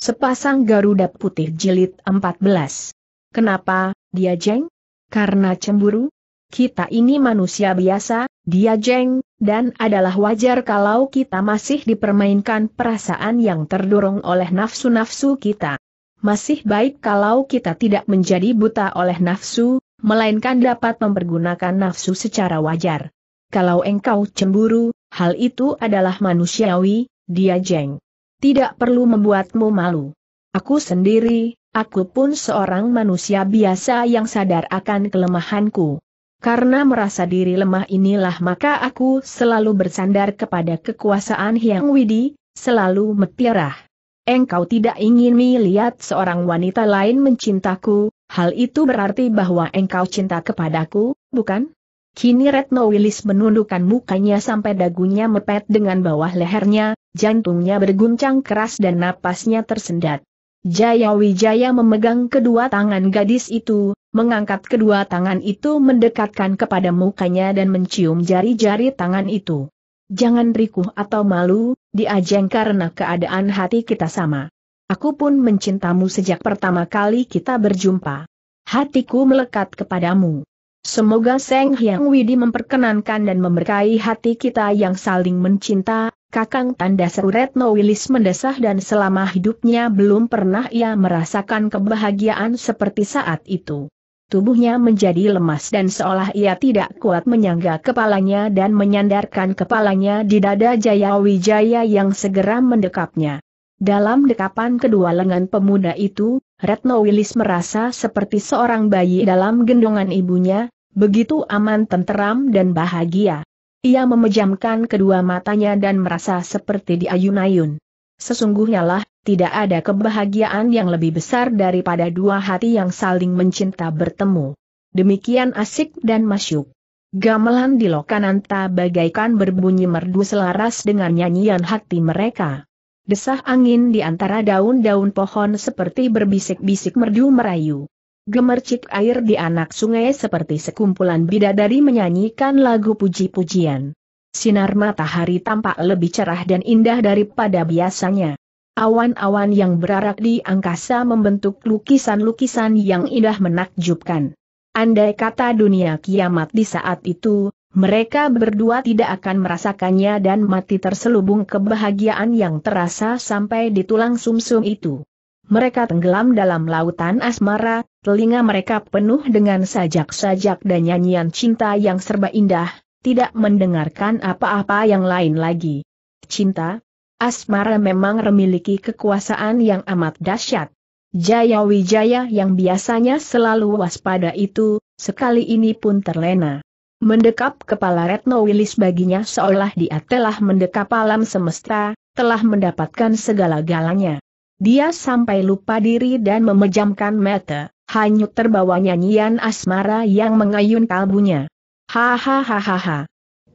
Sepasang Garuda Putih Jilid 14. Kenapa, dia jeng? Karena cemburu? Kita ini manusia biasa, dia jeng, dan adalah wajar kalau kita masih dipermainkan perasaan yang terdorong oleh nafsu-nafsu kita. Masih baik kalau kita tidak menjadi buta oleh nafsu, melainkan dapat mempergunakan nafsu secara wajar. Kalau engkau cemburu, hal itu adalah manusiawi, dia jeng tidak perlu membuatmu malu. Aku sendiri, aku pun seorang manusia biasa yang sadar akan kelemahanku. Karena merasa diri lemah inilah maka aku selalu bersandar kepada kekuasaan Hyang Widi, selalu metirah. Engkau tidak ingin melihat seorang wanita lain mencintaku, hal itu berarti bahwa engkau cinta kepadaku, bukan? Kini Retno Wilis menundukkan mukanya sampai dagunya mepet dengan bawah lehernya, jantungnya berguncang keras dan napasnya tersendat. Jaya Wijaya memegang kedua tangan gadis itu, mengangkat kedua tangan itu mendekatkan kepada mukanya dan mencium jari-jari tangan itu. Jangan rikuh atau malu, diajeng karena keadaan hati kita sama. Aku pun mencintamu sejak pertama kali kita berjumpa. Hatiku melekat kepadamu. Semoga Seng Hyang Widi memperkenankan dan memberkahi hati kita yang saling mencinta, Kakang Tanda Seru Retno Wilis mendesah dan selama hidupnya belum pernah ia merasakan kebahagiaan seperti saat itu. Tubuhnya menjadi lemas dan seolah ia tidak kuat menyangga kepalanya dan menyandarkan kepalanya di dada Jaya Wijaya yang segera mendekapnya. Dalam dekapan kedua lengan pemuda itu, Retno Wilis merasa seperti seorang bayi dalam gendongan ibunya, begitu aman tenteram dan bahagia. Ia memejamkan kedua matanya dan merasa seperti diayun-ayun. Sesungguhnya lah, tidak ada kebahagiaan yang lebih besar daripada dua hati yang saling mencinta bertemu. Demikian asik dan masyuk. Gamelan di Lokananta bagaikan berbunyi merdu selaras dengan nyanyian hati mereka. Desah angin di antara daun-daun pohon seperti berbisik-bisik merdu merayu. Gemercik air di anak sungai seperti sekumpulan bidadari menyanyikan lagu puji-pujian. Sinar matahari tampak lebih cerah dan indah daripada biasanya. Awan-awan yang berarak di angkasa membentuk lukisan-lukisan yang indah menakjubkan. Andai kata dunia kiamat di saat itu, mereka berdua tidak akan merasakannya dan mati terselubung kebahagiaan yang terasa sampai di tulang sumsum -sum itu. Mereka tenggelam dalam lautan asmara, telinga mereka penuh dengan sajak-sajak dan nyanyian cinta yang serba indah, tidak mendengarkan apa-apa yang lain lagi. Cinta, asmara memang memiliki kekuasaan yang amat dahsyat. Jaya Wijaya yang biasanya selalu waspada itu, sekali ini pun terlena. Mendekap kepala Retno Wilis baginya seolah dia telah mendekap alam semesta, telah mendapatkan segala galanya. Dia sampai lupa diri dan memejamkan mata, hanyut terbawa nyanyian asmara yang mengayun kalbunya. Hahaha.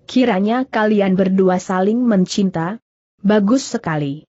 Kiranya kalian berdua saling mencinta? Bagus sekali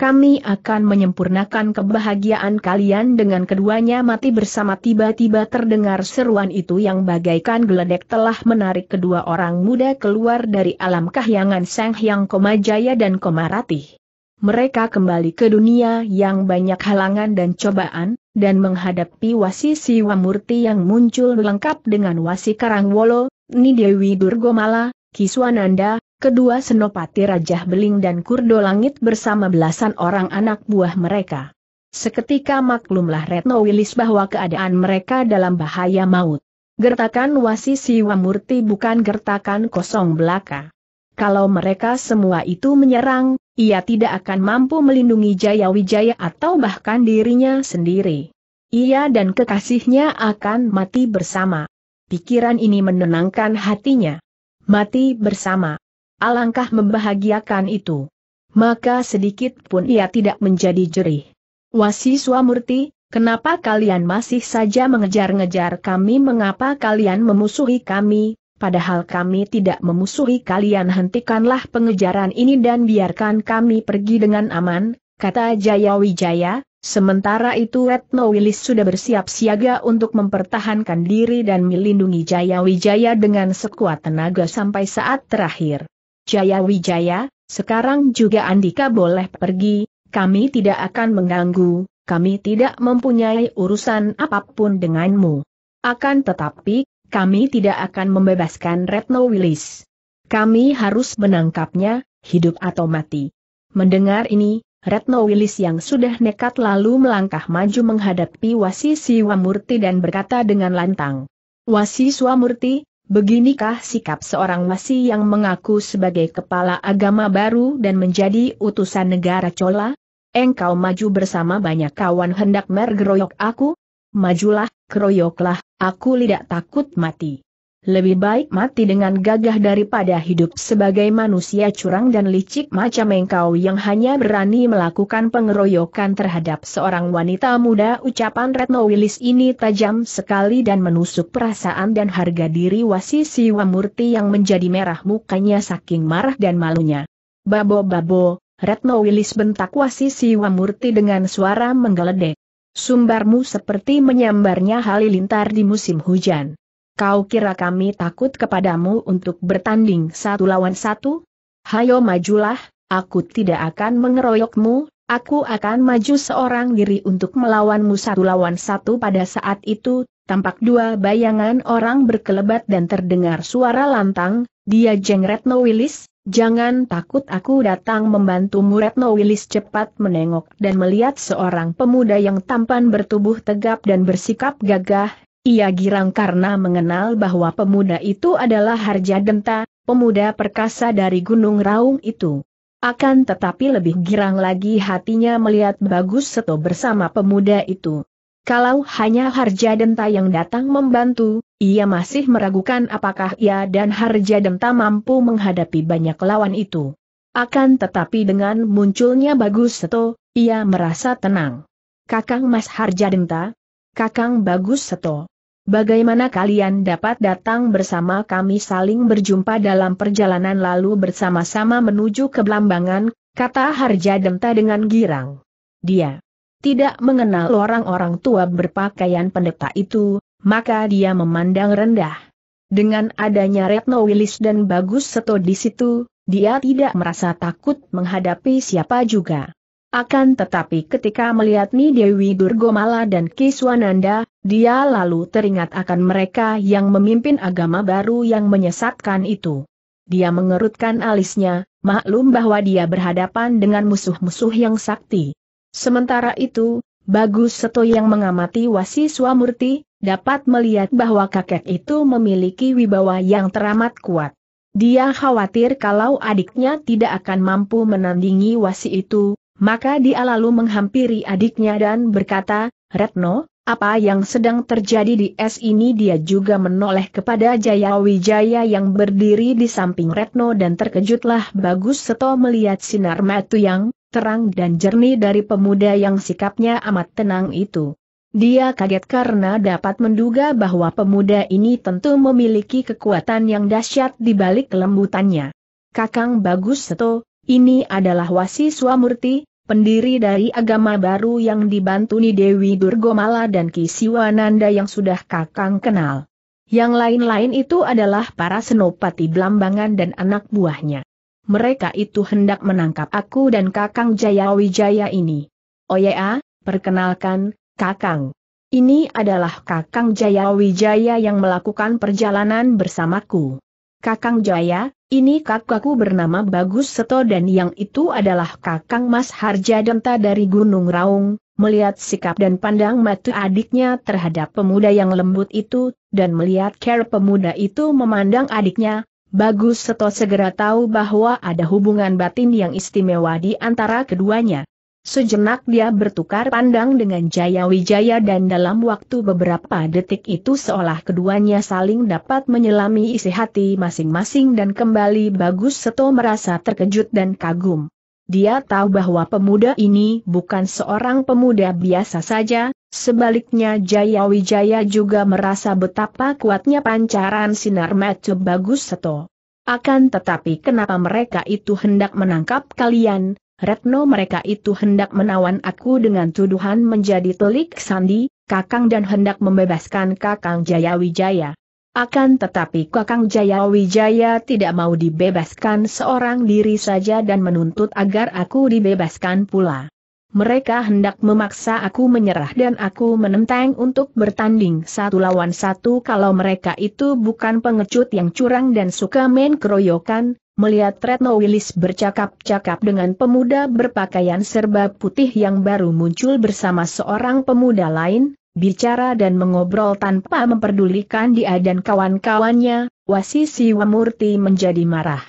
kami akan menyempurnakan kebahagiaan kalian dengan keduanya mati bersama tiba-tiba terdengar seruan itu yang bagaikan geledek telah menarik kedua orang muda keluar dari alam kahyangan Sang Hyang Komajaya dan Komarati. Mereka kembali ke dunia yang banyak halangan dan cobaan, dan menghadapi wasi Siwa Murti yang muncul lengkap dengan wasi Karangwolo, Nidewi Durgomala, Kiswananda, kedua senopati Rajah Beling dan Kurdo Langit bersama belasan orang anak buah mereka. Seketika maklumlah Retno Wilis bahwa keadaan mereka dalam bahaya maut. Gertakan Wasi Siwamurti bukan gertakan kosong belaka. Kalau mereka semua itu menyerang, ia tidak akan mampu melindungi Jaya Wijaya atau bahkan dirinya sendiri. Ia dan kekasihnya akan mati bersama. Pikiran ini menenangkan hatinya. Mati bersama. Alangkah membahagiakan itu. Maka sedikit pun ia tidak menjadi jerih. Wasi Murti, kenapa kalian masih saja mengejar-ngejar kami? Mengapa kalian memusuhi kami? Padahal kami tidak memusuhi kalian hentikanlah pengejaran ini dan biarkan kami pergi dengan aman, kata Jaya Wijaya, Sementara itu Retno Wilis sudah bersiap siaga untuk mempertahankan diri dan melindungi Jaya Wijaya dengan sekuat tenaga sampai saat terakhir. Jaya Wijaya, sekarang juga Andika boleh pergi, kami tidak akan mengganggu, kami tidak mempunyai urusan apapun denganmu. Akan tetapi, kami tidak akan membebaskan Retno Wilis. Kami harus menangkapnya, hidup atau mati. Mendengar ini, Retno Wilis yang sudah nekat lalu melangkah maju menghadapi Wasi Siwamurti dan berkata dengan lantang. Wasi Siwamurti, Beginikah sikap seorang wasi yang mengaku sebagai kepala agama baru dan menjadi utusan negara Cola? Engkau maju bersama banyak kawan hendak mergeroyok aku? Majulah, keroyoklah, aku tidak takut mati. Lebih baik mati dengan gagah daripada hidup sebagai manusia curang dan licik macam engkau yang hanya berani melakukan pengeroyokan terhadap seorang wanita muda. Ucapan Retno Wilis ini tajam sekali dan menusuk perasaan dan harga diri Wasi Siwamurti yang menjadi merah mukanya saking marah dan malunya. Babo-babo, Retno Wilis bentak Wasi Siwamurti dengan suara menggeledek. Sumbarmu seperti menyambarnya halilintar di musim hujan. Kau kira kami takut kepadamu untuk bertanding satu lawan satu? Hayo majulah, aku tidak akan mengeroyokmu, aku akan maju seorang diri untuk melawanmu satu lawan satu pada saat itu, tampak dua bayangan orang berkelebat dan terdengar suara lantang, dia jeng Retno Willis, jangan takut aku datang membantumu Retno Willis cepat menengok dan melihat seorang pemuda yang tampan bertubuh tegap dan bersikap gagah, ia girang karena mengenal bahwa pemuda itu adalah Harja Denta, pemuda perkasa dari Gunung Raung itu. Akan tetapi lebih girang lagi hatinya melihat Bagus Seto bersama pemuda itu. Kalau hanya Harja Denta yang datang membantu, ia masih meragukan apakah ia dan Harja Denta mampu menghadapi banyak lawan itu. Akan tetapi dengan munculnya Bagus Seto, ia merasa tenang. Kakang Mas Harja Denta, Kakang Bagus Seto. Bagaimana kalian dapat datang bersama kami saling berjumpa dalam perjalanan lalu bersama-sama menuju ke Blambangan, kata Harja Denta dengan girang. Dia tidak mengenal orang-orang tua berpakaian pendeta itu, maka dia memandang rendah. Dengan adanya Retno Willis dan Bagus Seto di situ, dia tidak merasa takut menghadapi siapa juga. Akan tetapi ketika melihat Ni Dewi Durgomala dan Kiswananda, dia lalu teringat akan mereka yang memimpin agama baru yang menyesatkan itu. Dia mengerutkan alisnya, maklum bahwa dia berhadapan dengan musuh-musuh yang sakti. Sementara itu, Bagus Seto yang mengamati Wasi Swamurti, dapat melihat bahwa kakek itu memiliki wibawa yang teramat kuat. Dia khawatir kalau adiknya tidak akan mampu menandingi Wasi itu, maka dia lalu menghampiri adiknya dan berkata, Retno, apa yang sedang terjadi di es ini dia juga menoleh kepada Jaya Wijaya yang berdiri di samping Retno dan terkejutlah Bagus Seto melihat sinar matu yang terang dan jernih dari pemuda yang sikapnya amat tenang itu. Dia kaget karena dapat menduga bahwa pemuda ini tentu memiliki kekuatan yang dahsyat di balik kelembutannya. Kakang Bagus Seto, ini adalah Wasi Suamurti, pendiri dari agama baru yang dibantuni Dewi Durgomala dan Ki Siwananda yang sudah kakang kenal. Yang lain-lain itu adalah para senopati Blambangan dan anak buahnya. Mereka itu hendak menangkap aku dan Kakang Jaya Wijaya ini. Oh ya, perkenalkan, Kakang. Ini adalah Kakang Jaya Wijaya yang melakukan perjalanan bersamaku. Kakang Jaya, ini kakakku bernama Bagus Seto dan yang itu adalah kakang Mas Harja Denta dari Gunung Raung, melihat sikap dan pandang mata adiknya terhadap pemuda yang lembut itu, dan melihat care pemuda itu memandang adiknya, Bagus Seto segera tahu bahwa ada hubungan batin yang istimewa di antara keduanya. Sejenak dia bertukar pandang dengan Jaya Wijaya dan dalam waktu beberapa detik itu seolah keduanya saling dapat menyelami isi hati masing-masing dan kembali Bagus Seto merasa terkejut dan kagum. Dia tahu bahwa pemuda ini bukan seorang pemuda biasa saja, sebaliknya Jaya Wijaya juga merasa betapa kuatnya pancaran sinar mata Bagus Seto. Akan tetapi kenapa mereka itu hendak menangkap kalian, Retno mereka itu hendak menawan aku dengan tuduhan menjadi telik sandi, Kakang dan hendak membebaskan Kakang Jayawijaya. Akan tetapi Kakang Jayawijaya tidak mau dibebaskan seorang diri saja dan menuntut agar aku dibebaskan pula. Mereka hendak memaksa aku menyerah dan aku menentang untuk bertanding satu lawan satu kalau mereka itu bukan pengecut yang curang dan suka main keroyokan, melihat Retno Willis bercakap-cakap dengan pemuda berpakaian serba putih yang baru muncul bersama seorang pemuda lain, bicara dan mengobrol tanpa memperdulikan dia dan kawan-kawannya, Wasisi Wamurti menjadi marah.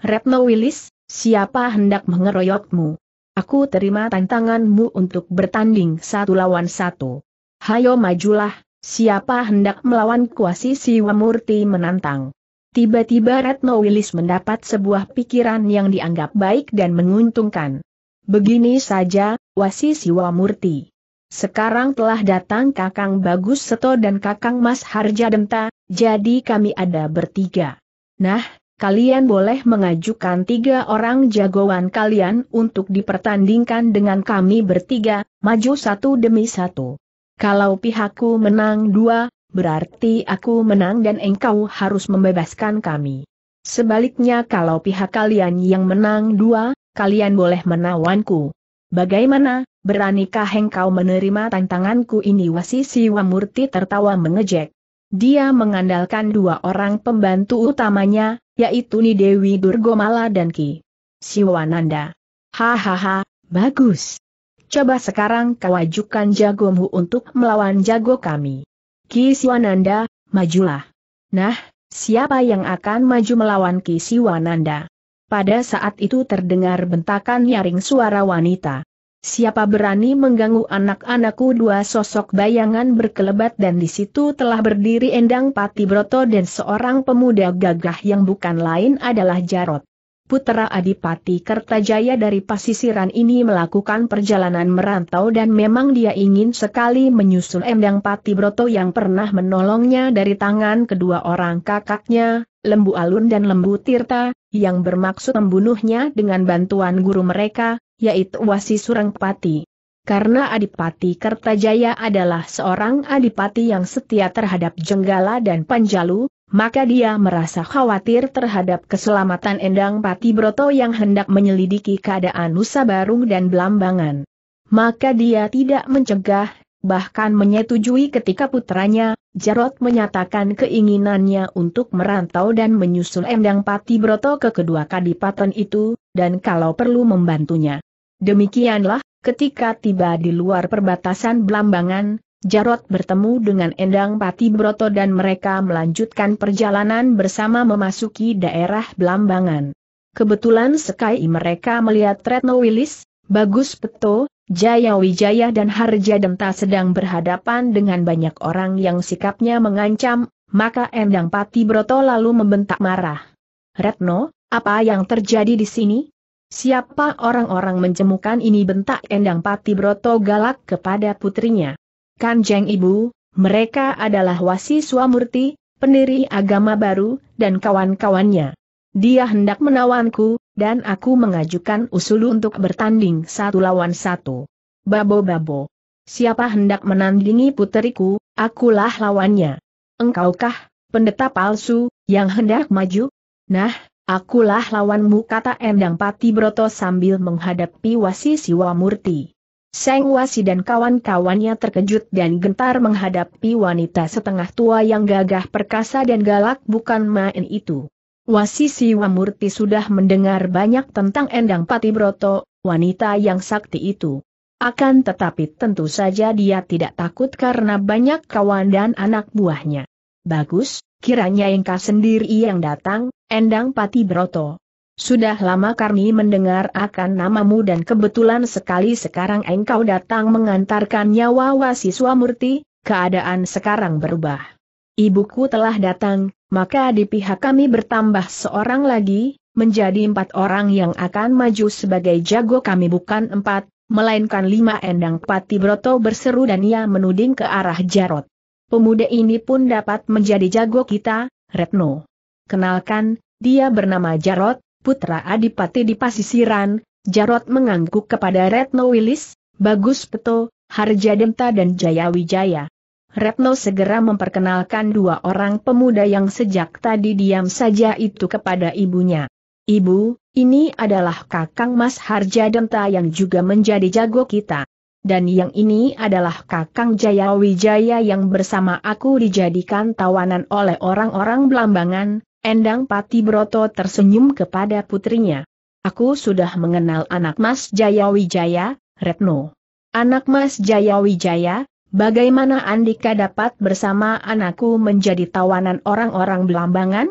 Retno Willis, siapa hendak mengeroyokmu? Aku terima tantanganmu untuk bertanding satu lawan satu. Hayo majulah, siapa hendak melawan kuasi Siwamurti menantang. Tiba-tiba Retno Wilis mendapat sebuah pikiran yang dianggap baik dan menguntungkan. Begini saja, Wasi Murti. Sekarang telah datang Kakang Bagus Seto dan Kakang Mas Harja Denta, jadi kami ada bertiga. Nah, kalian boleh mengajukan tiga orang jagoan kalian untuk dipertandingkan dengan kami bertiga, maju satu demi satu. Kalau pihakku menang dua, berarti aku menang dan engkau harus membebaskan kami. Sebaliknya kalau pihak kalian yang menang dua, kalian boleh menawanku. Bagaimana, beranikah engkau menerima tantanganku ini Wasi Siwa Murti tertawa mengejek. Dia mengandalkan dua orang pembantu utamanya, yaitu Nidewi Durgomala dan Ki Siwananda. Hahaha, bagus. Coba sekarang kau ajukan jagomu untuk melawan jago kami. Kisiwananda, majulah. Nah, siapa yang akan maju melawan Kisiwananda? Pada saat itu terdengar bentakan nyaring suara wanita. Siapa berani mengganggu anak-anakku dua sosok bayangan berkelebat dan di situ telah berdiri Endang Pati Broto dan seorang pemuda gagah yang bukan lain adalah Jarot putera Adipati Kertajaya dari pasisiran ini melakukan perjalanan merantau dan memang dia ingin sekali menyusul Endang Pati Broto yang pernah menolongnya dari tangan kedua orang kakaknya, Lembu Alun dan Lembu Tirta, yang bermaksud membunuhnya dengan bantuan guru mereka, yaitu Wasi Surang Pati karena Adipati Kertajaya adalah seorang adipati yang setia terhadap Jenggala dan Panjalu, maka dia merasa khawatir terhadap keselamatan Endang Pati Broto yang hendak menyelidiki keadaan Nusa Barung dan Belambangan. Maka dia tidak mencegah, bahkan menyetujui ketika putranya, Jarot menyatakan keinginannya untuk merantau dan menyusul Endang Pati Broto ke kedua kadipaten itu, dan kalau perlu membantunya. Demikianlah, Ketika tiba di luar perbatasan Blambangan, Jarot bertemu dengan Endang Pati Broto dan mereka melanjutkan perjalanan bersama memasuki daerah Blambangan. Kebetulan sekali mereka melihat Retno Wilis, Bagus Peto, Jaya Wijaya dan Harja Denta sedang berhadapan dengan banyak orang yang sikapnya mengancam, maka Endang Pati Broto lalu membentak marah. Retno, apa yang terjadi di sini? Siapa orang-orang menjemukan ini bentak Endang Pati Broto galak kepada putrinya. Kanjeng Ibu, mereka adalah Wasi Suamurti, pendiri agama baru, dan kawan-kawannya. Dia hendak menawanku, dan aku mengajukan usul untuk bertanding satu lawan satu. Babo-babo. Siapa hendak menandingi puteriku, akulah lawannya. Engkaukah, pendeta palsu, yang hendak maju? Nah, Akulah lawanmu kata Endang Pati Broto sambil menghadapi Wasi Siwamurti. Seng Wasi dan kawan-kawannya terkejut dan gentar menghadapi wanita setengah tua yang gagah perkasa dan galak bukan main itu. Wasi Siwamurti sudah mendengar banyak tentang Endang Pati Broto, wanita yang sakti itu. Akan tetapi tentu saja dia tidak takut karena banyak kawan dan anak buahnya. Bagus, kiranya engkau sendiri yang datang, Endang Pati Broto. Sudah lama kami mendengar akan namamu dan kebetulan sekali sekarang engkau datang mengantarkan nyawa Wasiswa Murti, keadaan sekarang berubah. Ibuku telah datang, maka di pihak kami bertambah seorang lagi, menjadi empat orang yang akan maju sebagai jago kami bukan empat, melainkan lima endang Pati Broto berseru dan ia menuding ke arah Jarot. Pemuda ini pun dapat menjadi jago kita, Retno. Kenalkan, dia bernama Jarot, putra Adipati di Pasisiran, Jarot mengangguk kepada Retno Wilis, Bagus Peto, Denta dan Jaya Wijaya. Retno segera memperkenalkan dua orang pemuda yang sejak tadi diam saja itu kepada ibunya. Ibu, ini adalah kakang Mas Harja Denta yang juga menjadi jago kita. Dan yang ini adalah kakang Jaya Wijaya yang bersama aku dijadikan tawanan oleh orang-orang Belambangan, Endang Pati Broto tersenyum kepada putrinya. Aku sudah mengenal anak Mas Jayawijaya, Retno. Anak Mas Jayawijaya, bagaimana Andika dapat bersama anakku menjadi tawanan orang-orang belambangan?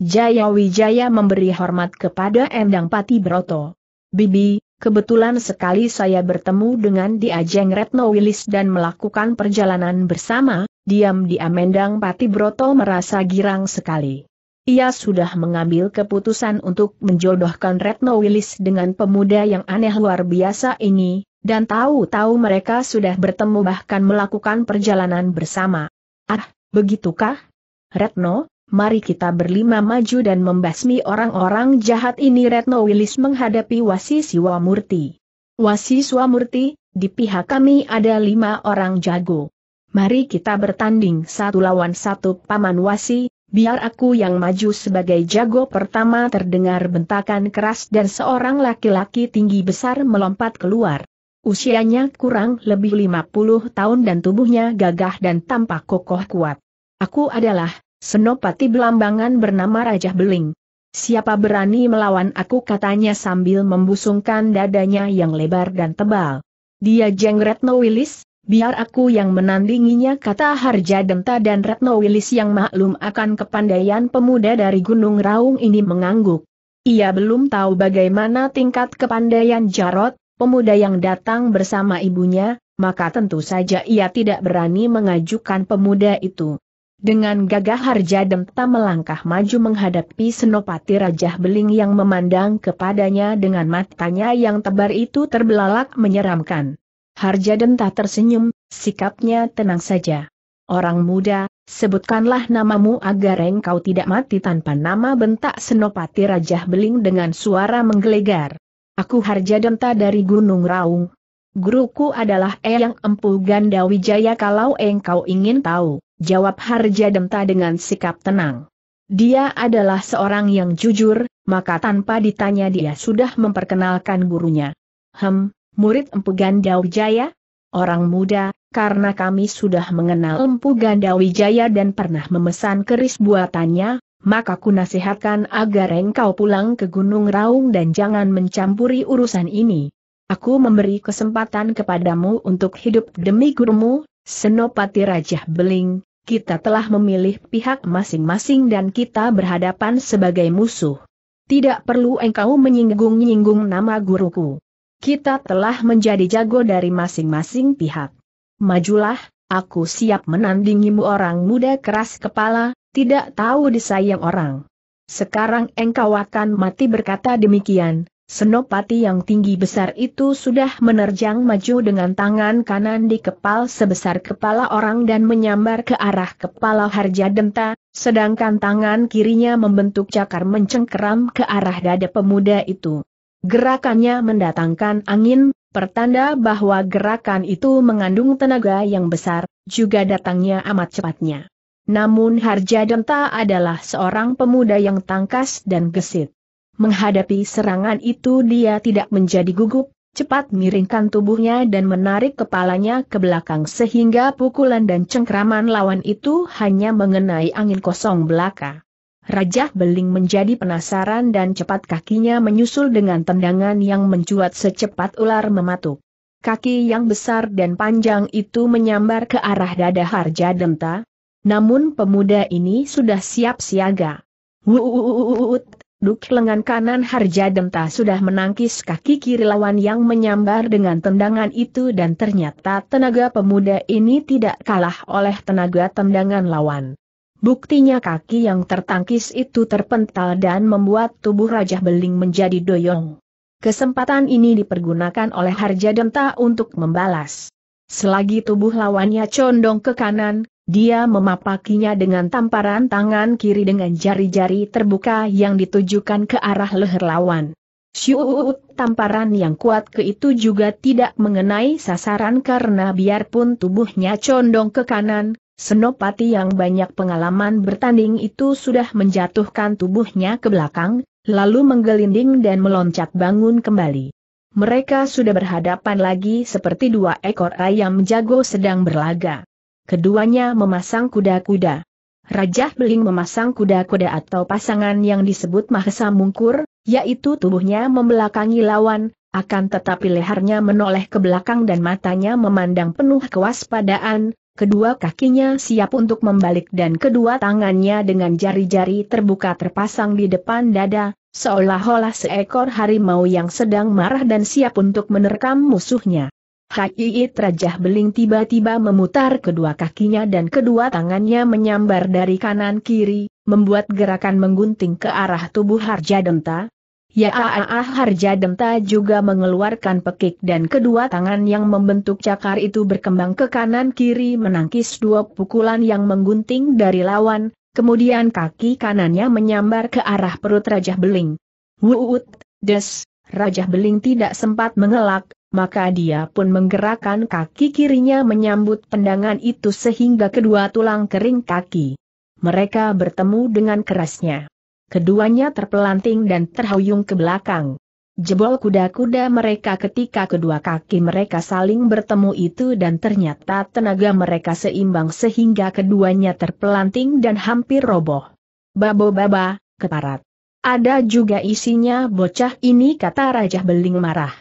Jayawijaya memberi hormat kepada Endang Pati Broto. Bibi, kebetulan sekali saya bertemu dengan Diajeng Retno Wilis dan melakukan perjalanan bersama, diam di Amendang Pati Broto merasa girang sekali. Ia sudah mengambil keputusan untuk menjodohkan Retno Wilis dengan pemuda yang aneh luar biasa ini, dan tahu-tahu mereka sudah bertemu bahkan melakukan perjalanan bersama. Ah, begitukah? Retno, mari kita berlima maju dan membasmi orang-orang jahat ini Retno Wilis menghadapi Wasi Siwamurti. Wasi Siwamurti, di pihak kami ada lima orang jago. Mari kita bertanding satu lawan satu Paman Wasi, biar aku yang maju sebagai jago pertama terdengar bentakan keras dan seorang laki-laki tinggi besar melompat keluar. Usianya kurang lebih 50 tahun dan tubuhnya gagah dan tampak kokoh kuat. Aku adalah, senopati belambangan bernama Raja Beling. Siapa berani melawan aku katanya sambil membusungkan dadanya yang lebar dan tebal. Dia jengret no Willis, Biar aku yang menandinginya kata Harja Denta dan Retno Wilis yang maklum akan kepandaian pemuda dari Gunung Raung ini mengangguk. Ia belum tahu bagaimana tingkat kepandaian Jarot, pemuda yang datang bersama ibunya, maka tentu saja ia tidak berani mengajukan pemuda itu. Dengan gagah Harja Denta melangkah maju menghadapi Senopati Rajah Beling yang memandang kepadanya dengan matanya yang tebar itu terbelalak menyeramkan. Harja Denta tersenyum, sikapnya tenang saja. Orang muda, sebutkanlah namamu agar engkau tidak mati tanpa nama bentak Senopati Rajah Beling dengan suara menggelegar. Aku Harja Denta dari Gunung Raung. Guruku adalah Eyang Empu Ganda Wijaya kalau engkau ingin tahu, jawab Harja Denta dengan sikap tenang. Dia adalah seorang yang jujur, maka tanpa ditanya dia sudah memperkenalkan gurunya. Hem, murid Empu Gandawijaya, Orang muda, karena kami sudah mengenal Empu Gandawijaya dan pernah memesan keris buatannya, maka ku nasihatkan agar engkau pulang ke Gunung Raung dan jangan mencampuri urusan ini. Aku memberi kesempatan kepadamu untuk hidup demi gurumu, Senopati Raja Beling, kita telah memilih pihak masing-masing dan kita berhadapan sebagai musuh. Tidak perlu engkau menyinggung-nyinggung nama guruku. Kita telah menjadi jago dari masing-masing pihak. Majulah, aku siap menandingimu orang muda keras kepala, tidak tahu disayang orang. Sekarang engkau akan mati berkata demikian, Senopati yang tinggi besar itu sudah menerjang maju dengan tangan kanan di kepal sebesar kepala orang dan menyambar ke arah kepala Harja Denta, sedangkan tangan kirinya membentuk cakar mencengkeram ke arah dada pemuda itu. Gerakannya mendatangkan angin, pertanda bahwa gerakan itu mengandung tenaga yang besar, juga datangnya amat cepatnya. Namun Harja Denta adalah seorang pemuda yang tangkas dan gesit. Menghadapi serangan itu dia tidak menjadi gugup, cepat miringkan tubuhnya dan menarik kepalanya ke belakang sehingga pukulan dan cengkraman lawan itu hanya mengenai angin kosong belaka. Raja Beling menjadi penasaran dan cepat kakinya menyusul dengan tendangan yang mencuat secepat ular mematuk. Kaki yang besar dan panjang itu menyambar ke arah dada Harja Denta. Namun pemuda ini sudah siap siaga. Wuuuut, duk lengan kanan Harja Denta sudah menangkis kaki kiri lawan yang menyambar dengan tendangan itu dan ternyata tenaga pemuda ini tidak kalah oleh tenaga tendangan lawan. Buktinya kaki yang tertangkis itu terpental dan membuat tubuh Raja Beling menjadi doyong. Kesempatan ini dipergunakan oleh Harja Demta untuk membalas. Selagi tubuh lawannya condong ke kanan, dia memapakinya dengan tamparan tangan kiri dengan jari-jari terbuka yang ditujukan ke arah leher lawan. Syuuuut, tamparan yang kuat ke itu juga tidak mengenai sasaran karena biarpun tubuhnya condong ke kanan, Senopati yang banyak pengalaman bertanding itu sudah menjatuhkan tubuhnya ke belakang, lalu menggelinding dan meloncat bangun kembali. Mereka sudah berhadapan lagi seperti dua ekor ayam jago sedang berlaga. Keduanya memasang kuda-kuda. Rajah Beling memasang kuda-kuda atau pasangan yang disebut Mahesa Mungkur, yaitu tubuhnya membelakangi lawan, akan tetapi lehernya menoleh ke belakang dan matanya memandang penuh kewaspadaan, kedua kakinya siap untuk membalik dan kedua tangannya dengan jari-jari terbuka terpasang di depan dada, seolah-olah seekor harimau yang sedang marah dan siap untuk menerkam musuhnya. Hiit Rajah Beling tiba-tiba memutar kedua kakinya dan kedua tangannya menyambar dari kanan kiri, membuat gerakan menggunting ke arah tubuh Harja Denta, Ya ah, ah Harja Demta juga mengeluarkan pekik dan kedua tangan yang membentuk cakar itu berkembang ke kanan-kiri menangkis dua pukulan yang menggunting dari lawan, kemudian kaki kanannya menyambar ke arah perut Raja Beling. Wuut, des, Raja Beling tidak sempat mengelak, maka dia pun menggerakkan kaki kirinya menyambut pendangan itu sehingga kedua tulang kering kaki. Mereka bertemu dengan kerasnya. Keduanya terpelanting dan terhuyung ke belakang. Jebol kuda-kuda mereka ketika kedua kaki mereka saling bertemu itu dan ternyata tenaga mereka seimbang sehingga keduanya terpelanting dan hampir roboh. Babo-baba, keparat. Ada juga isinya bocah ini kata Raja Beling marah.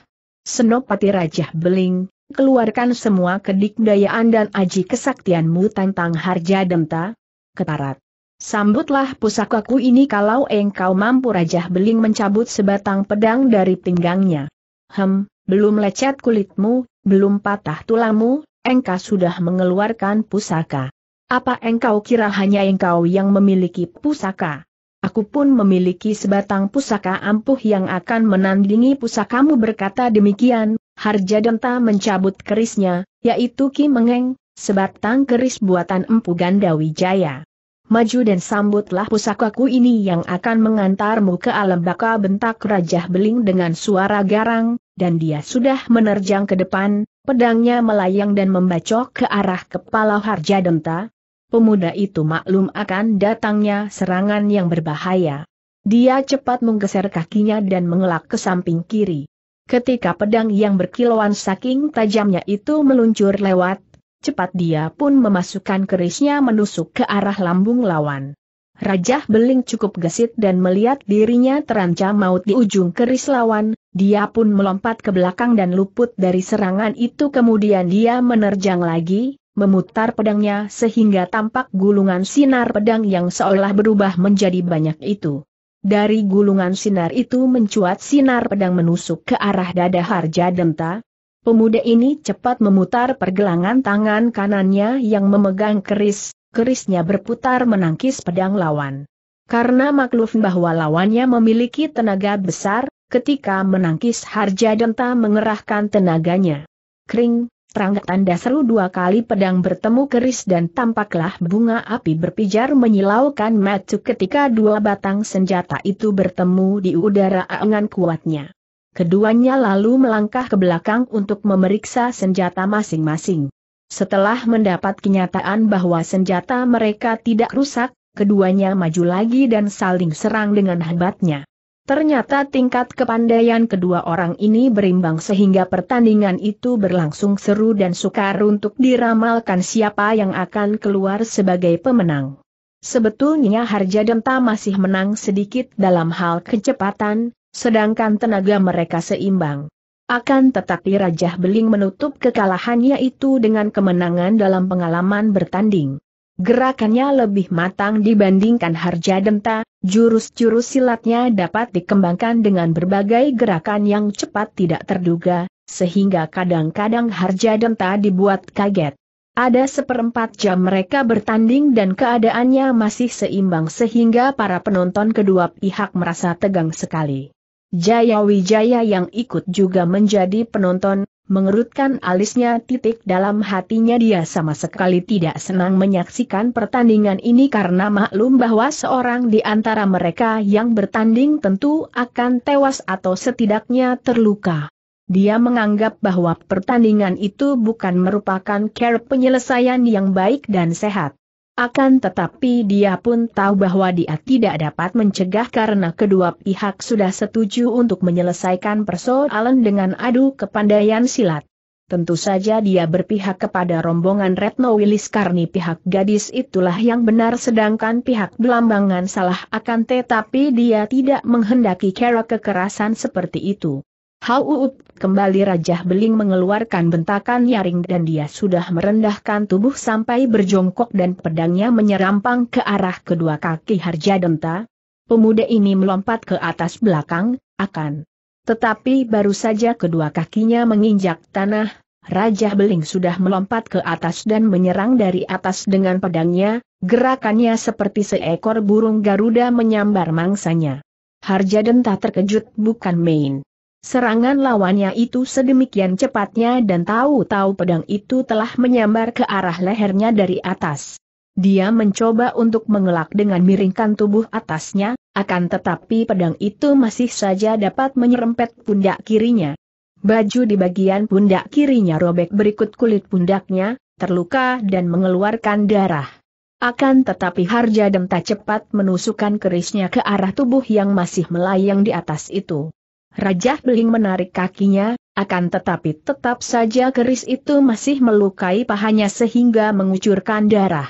Senopati Raja Beling, keluarkan semua kedikdayaan dan aji kesaktianmu tentang harja denta, keparat. Sambutlah pusakaku ini kalau engkau mampu Rajah Beling mencabut sebatang pedang dari pinggangnya. Hem, belum lecet kulitmu, belum patah tulamu, engkau sudah mengeluarkan pusaka. Apa engkau kira hanya engkau yang memiliki pusaka? Aku pun memiliki sebatang pusaka ampuh yang akan menandingi pusakamu berkata demikian, Harja Harjadenta mencabut kerisnya, yaitu Ki Mengeng, sebatang keris buatan Empu Gandawijaya maju dan sambutlah pusakaku ini yang akan mengantarmu ke alam baka bentak Rajah Beling dengan suara garang, dan dia sudah menerjang ke depan, pedangnya melayang dan membacok ke arah kepala Harja Denta. Pemuda itu maklum akan datangnya serangan yang berbahaya. Dia cepat menggeser kakinya dan mengelak ke samping kiri. Ketika pedang yang berkilauan saking tajamnya itu meluncur lewat, Cepat dia pun memasukkan kerisnya menusuk ke arah lambung lawan. Rajah Beling cukup gesit dan melihat dirinya terancam maut di ujung keris lawan, dia pun melompat ke belakang dan luput dari serangan itu kemudian dia menerjang lagi, memutar pedangnya sehingga tampak gulungan sinar pedang yang seolah berubah menjadi banyak itu. Dari gulungan sinar itu mencuat sinar pedang menusuk ke arah dada Harja Denta, Pemuda ini cepat memutar pergelangan tangan kanannya yang memegang keris, kerisnya berputar menangkis pedang lawan. Karena maklum bahwa lawannya memiliki tenaga besar, ketika menangkis Harja Denta mengerahkan tenaganya. Kring, terang tanda seru dua kali pedang bertemu keris dan tampaklah bunga api berpijar menyilaukan matuk ketika dua batang senjata itu bertemu di udara angan kuatnya. Keduanya lalu melangkah ke belakang untuk memeriksa senjata masing-masing. Setelah mendapat kenyataan bahwa senjata mereka tidak rusak, keduanya maju lagi dan saling serang dengan hebatnya. Ternyata tingkat kepandaian kedua orang ini berimbang sehingga pertandingan itu berlangsung seru dan sukar untuk diramalkan siapa yang akan keluar sebagai pemenang. Sebetulnya Harja Demta masih menang sedikit dalam hal kecepatan, sedangkan tenaga mereka seimbang. Akan tetapi Rajah Beling menutup kekalahannya itu dengan kemenangan dalam pengalaman bertanding. Gerakannya lebih matang dibandingkan Harja Denta, jurus-jurus silatnya dapat dikembangkan dengan berbagai gerakan yang cepat tidak terduga, sehingga kadang-kadang Harja Denta dibuat kaget. Ada seperempat jam mereka bertanding dan keadaannya masih seimbang sehingga para penonton kedua pihak merasa tegang sekali. Jaya Wijaya yang ikut juga menjadi penonton, mengerutkan alisnya titik dalam hatinya dia sama sekali tidak senang menyaksikan pertandingan ini karena maklum bahwa seorang di antara mereka yang bertanding tentu akan tewas atau setidaknya terluka. Dia menganggap bahwa pertandingan itu bukan merupakan care penyelesaian yang baik dan sehat. Akan tetapi dia pun tahu bahwa dia tidak dapat mencegah karena kedua pihak sudah setuju untuk menyelesaikan persoalan dengan adu kepandaian silat. Tentu saja dia berpihak kepada rombongan Retno Wilis karena pihak gadis itulah yang benar sedangkan pihak belambangan salah akan tetapi dia tidak menghendaki cara kekerasan seperti itu. Hauut, kembali Rajah Beling mengeluarkan bentakan nyaring dan dia sudah merendahkan tubuh sampai berjongkok dan pedangnya menyerampang ke arah kedua kaki Harja Denta. Pemuda ini melompat ke atas belakang, akan. Tetapi baru saja kedua kakinya menginjak tanah, Rajah Beling sudah melompat ke atas dan menyerang dari atas dengan pedangnya, gerakannya seperti seekor burung Garuda menyambar mangsanya. Harja Denta terkejut bukan main. Serangan lawannya itu sedemikian cepatnya dan tahu-tahu pedang itu telah menyambar ke arah lehernya dari atas. Dia mencoba untuk mengelak dengan miringkan tubuh atasnya, akan tetapi pedang itu masih saja dapat menyerempet pundak kirinya. Baju di bagian pundak kirinya robek berikut kulit pundaknya, terluka dan mengeluarkan darah. Akan tetapi Harja Demta cepat menusukkan kerisnya ke arah tubuh yang masih melayang di atas itu. Raja Beling menarik kakinya, akan tetapi tetap saja keris itu masih melukai pahanya sehingga mengucurkan darah.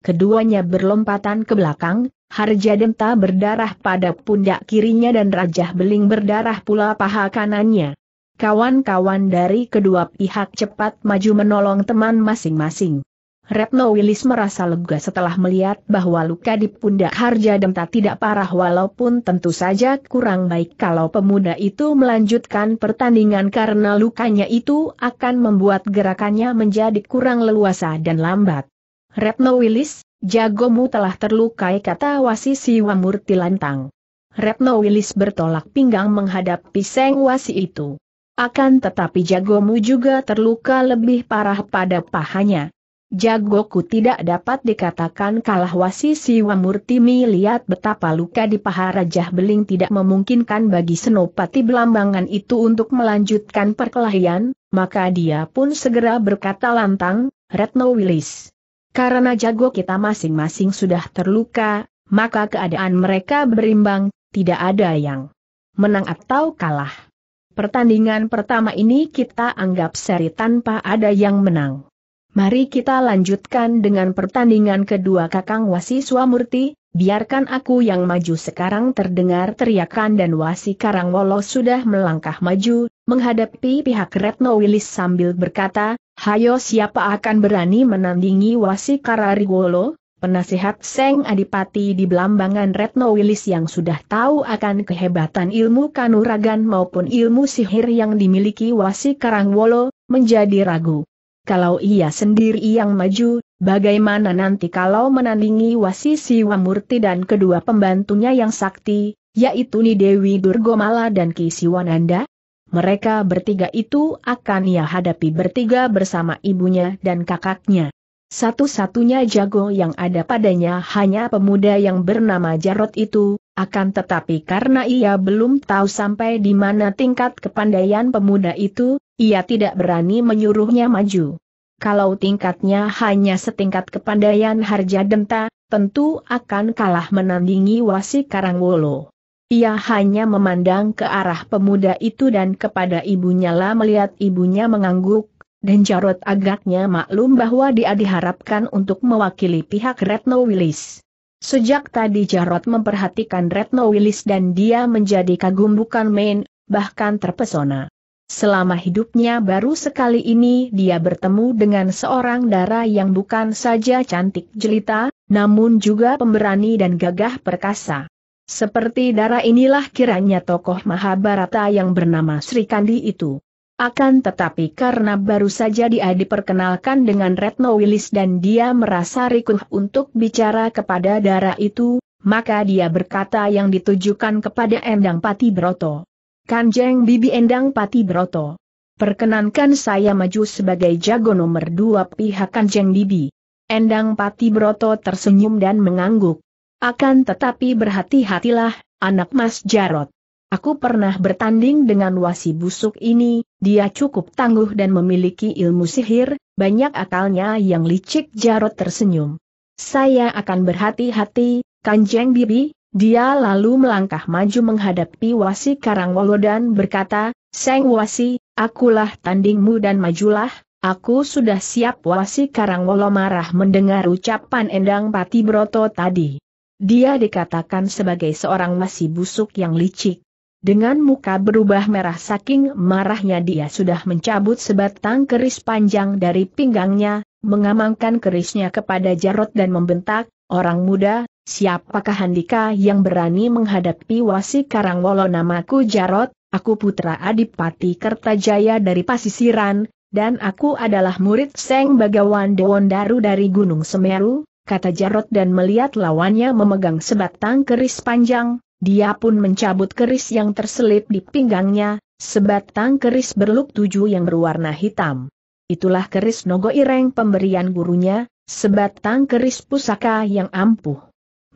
Keduanya berlompatan ke belakang, Harja Denta berdarah pada pundak kirinya dan Raja Beling berdarah pula paha kanannya. Kawan-kawan dari kedua pihak cepat maju menolong teman masing-masing. Retno Willis merasa lega setelah melihat bahwa luka di pundak Harja Demta tidak parah walaupun tentu saja kurang baik kalau pemuda itu melanjutkan pertandingan karena lukanya itu akan membuat gerakannya menjadi kurang leluasa dan lambat. Retno Willis, jagomu telah terlukai kata wasi Siwamurti lantang. Retno Willis bertolak pinggang menghadapi Seng Wasi itu. Akan tetapi jagomu juga terluka lebih parah pada pahanya. Jagoku tidak dapat dikatakan kalah wasi Siwamurti melihat betapa luka di paha Rajah Beling tidak memungkinkan bagi Senopati Belambangan itu untuk melanjutkan perkelahian, maka dia pun segera berkata lantang, Retno Wilis. Karena jago kita masing-masing sudah terluka, maka keadaan mereka berimbang, tidak ada yang menang atau kalah. Pertandingan pertama ini kita anggap seri tanpa ada yang menang. Mari kita lanjutkan dengan pertandingan kedua Kakang Wasi Swamurti, biarkan aku yang maju sekarang terdengar teriakan dan Wasi Karangwolo sudah melangkah maju, menghadapi pihak Retno Wilis sambil berkata, Hayo siapa akan berani menandingi Wasi Kararigolo? Penasehat Seng Adipati di Belambangan Retno Wilis yang sudah tahu akan kehebatan ilmu kanuragan maupun ilmu sihir yang dimiliki Wasi Karangwolo, menjadi ragu kalau ia sendiri yang maju, bagaimana nanti kalau menandingi Wasisi Siwamurti dan kedua pembantunya yang sakti, yaitu Nidewi Durgomala dan Ki Siwananda? Mereka bertiga itu akan ia hadapi bertiga bersama ibunya dan kakaknya. Satu-satunya jago yang ada padanya hanya pemuda yang bernama Jarot itu, akan tetapi karena ia belum tahu sampai di mana tingkat kepandaian pemuda itu, ia tidak berani menyuruhnya maju. Kalau tingkatnya hanya setingkat kepandaian harja denta, tentu akan kalah menandingi wasi Karangwolo. Ia hanya memandang ke arah pemuda itu dan kepada ibunya lah melihat ibunya mengangguk, dan Jarot agaknya maklum bahwa dia diharapkan untuk mewakili pihak Retno Willis. Sejak tadi Jarot memperhatikan Retno Willis dan dia menjadi kagum bukan main, bahkan terpesona. Selama hidupnya baru sekali ini dia bertemu dengan seorang darah yang bukan saja cantik jelita, namun juga pemberani dan gagah perkasa. Seperti darah inilah kiranya tokoh Mahabharata yang bernama Sri Kandi itu. Akan tetapi karena baru saja dia diperkenalkan dengan Retno Willis dan dia merasa rikuh untuk bicara kepada darah itu, maka dia berkata yang ditujukan kepada Endang Pati Broto. Kanjeng Bibi Endang Pati Broto. Perkenankan saya maju sebagai jago nomor dua pihak Kanjeng Bibi. Endang Pati Broto tersenyum dan mengangguk. Akan tetapi berhati-hatilah, anak Mas Jarot. Aku pernah bertanding dengan wasi busuk ini, dia cukup tangguh dan memiliki ilmu sihir, banyak akalnya yang licik Jarot tersenyum. Saya akan berhati-hati, Kanjeng Bibi, dia lalu melangkah maju menghadapi Wasi Karangwolo dan berkata, Seng Wasi, akulah tandingmu dan majulah, aku sudah siap Wasi Karangwolo marah mendengar ucapan Endang Pati Broto tadi. Dia dikatakan sebagai seorang wasi busuk yang licik. Dengan muka berubah merah saking marahnya dia sudah mencabut sebatang keris panjang dari pinggangnya, mengamankan kerisnya kepada Jarot dan membentak, Orang muda, siapakah Handika yang berani menghadapi wasi Karangwolo namaku Jarot, aku putra Adipati Kertajaya dari Pasisiran, dan aku adalah murid Seng Bagawan Dewondaru dari Gunung Semeru, kata Jarot dan melihat lawannya memegang sebatang keris panjang, dia pun mencabut keris yang terselip di pinggangnya, sebatang keris berluk tujuh yang berwarna hitam. Itulah keris Nogo Ireng pemberian gurunya, sebatang keris pusaka yang ampuh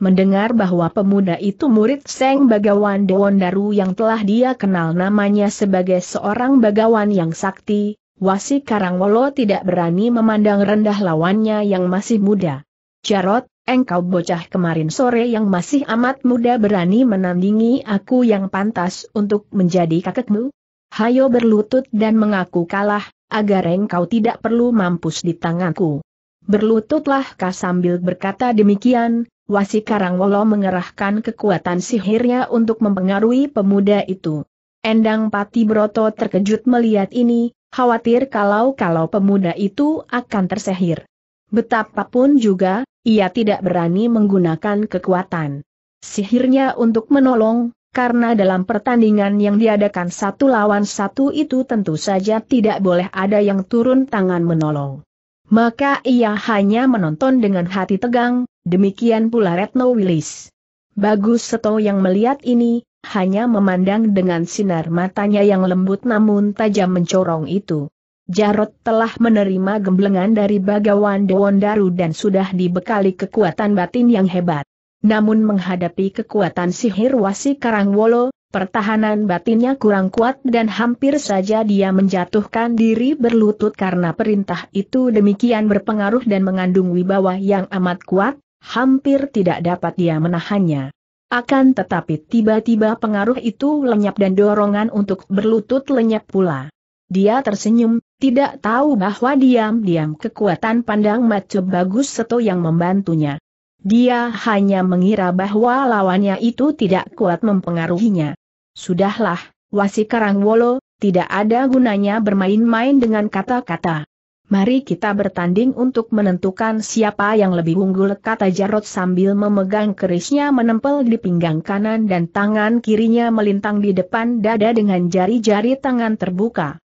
mendengar bahwa pemuda itu murid Seng Bagawan Dewondaru yang telah dia kenal namanya sebagai seorang bagawan yang sakti, Wasi Karangwolo tidak berani memandang rendah lawannya yang masih muda. Jarot, engkau bocah kemarin sore yang masih amat muda berani menandingi aku yang pantas untuk menjadi kakekmu? Hayo berlutut dan mengaku kalah, agar engkau tidak perlu mampus di tanganku. Berlututlah kah sambil berkata demikian, Wasi Karangwolo mengerahkan kekuatan sihirnya untuk mempengaruhi pemuda itu. Endang Pati Broto terkejut melihat ini, khawatir kalau-kalau pemuda itu akan tersihir. Betapapun juga, ia tidak berani menggunakan kekuatan sihirnya untuk menolong, karena dalam pertandingan yang diadakan satu lawan satu itu tentu saja tidak boleh ada yang turun tangan menolong. Maka ia hanya menonton dengan hati tegang, demikian pula Retno Wilis. Bagus Seto yang melihat ini, hanya memandang dengan sinar matanya yang lembut namun tajam mencorong itu. Jarot telah menerima gemblengan dari Bagawan Dewondaru dan sudah dibekali kekuatan batin yang hebat. Namun menghadapi kekuatan sihir Wasi Karangwolo, Pertahanan batinnya kurang kuat dan hampir saja dia menjatuhkan diri berlutut karena perintah itu demikian berpengaruh dan mengandung wibawa yang amat kuat, hampir tidak dapat dia menahannya. Akan tetapi tiba-tiba pengaruh itu lenyap dan dorongan untuk berlutut lenyap pula. Dia tersenyum, tidak tahu bahwa diam-diam kekuatan pandang Macu Bagus Seto yang membantunya. Dia hanya mengira bahwa lawannya itu tidak kuat mempengaruhinya. Sudahlah, wasi Karangwolo, tidak ada gunanya bermain-main dengan kata-kata. Mari kita bertanding untuk menentukan siapa yang lebih unggul kata Jarot sambil memegang kerisnya menempel di pinggang kanan dan tangan kirinya melintang di depan dada dengan jari-jari tangan terbuka.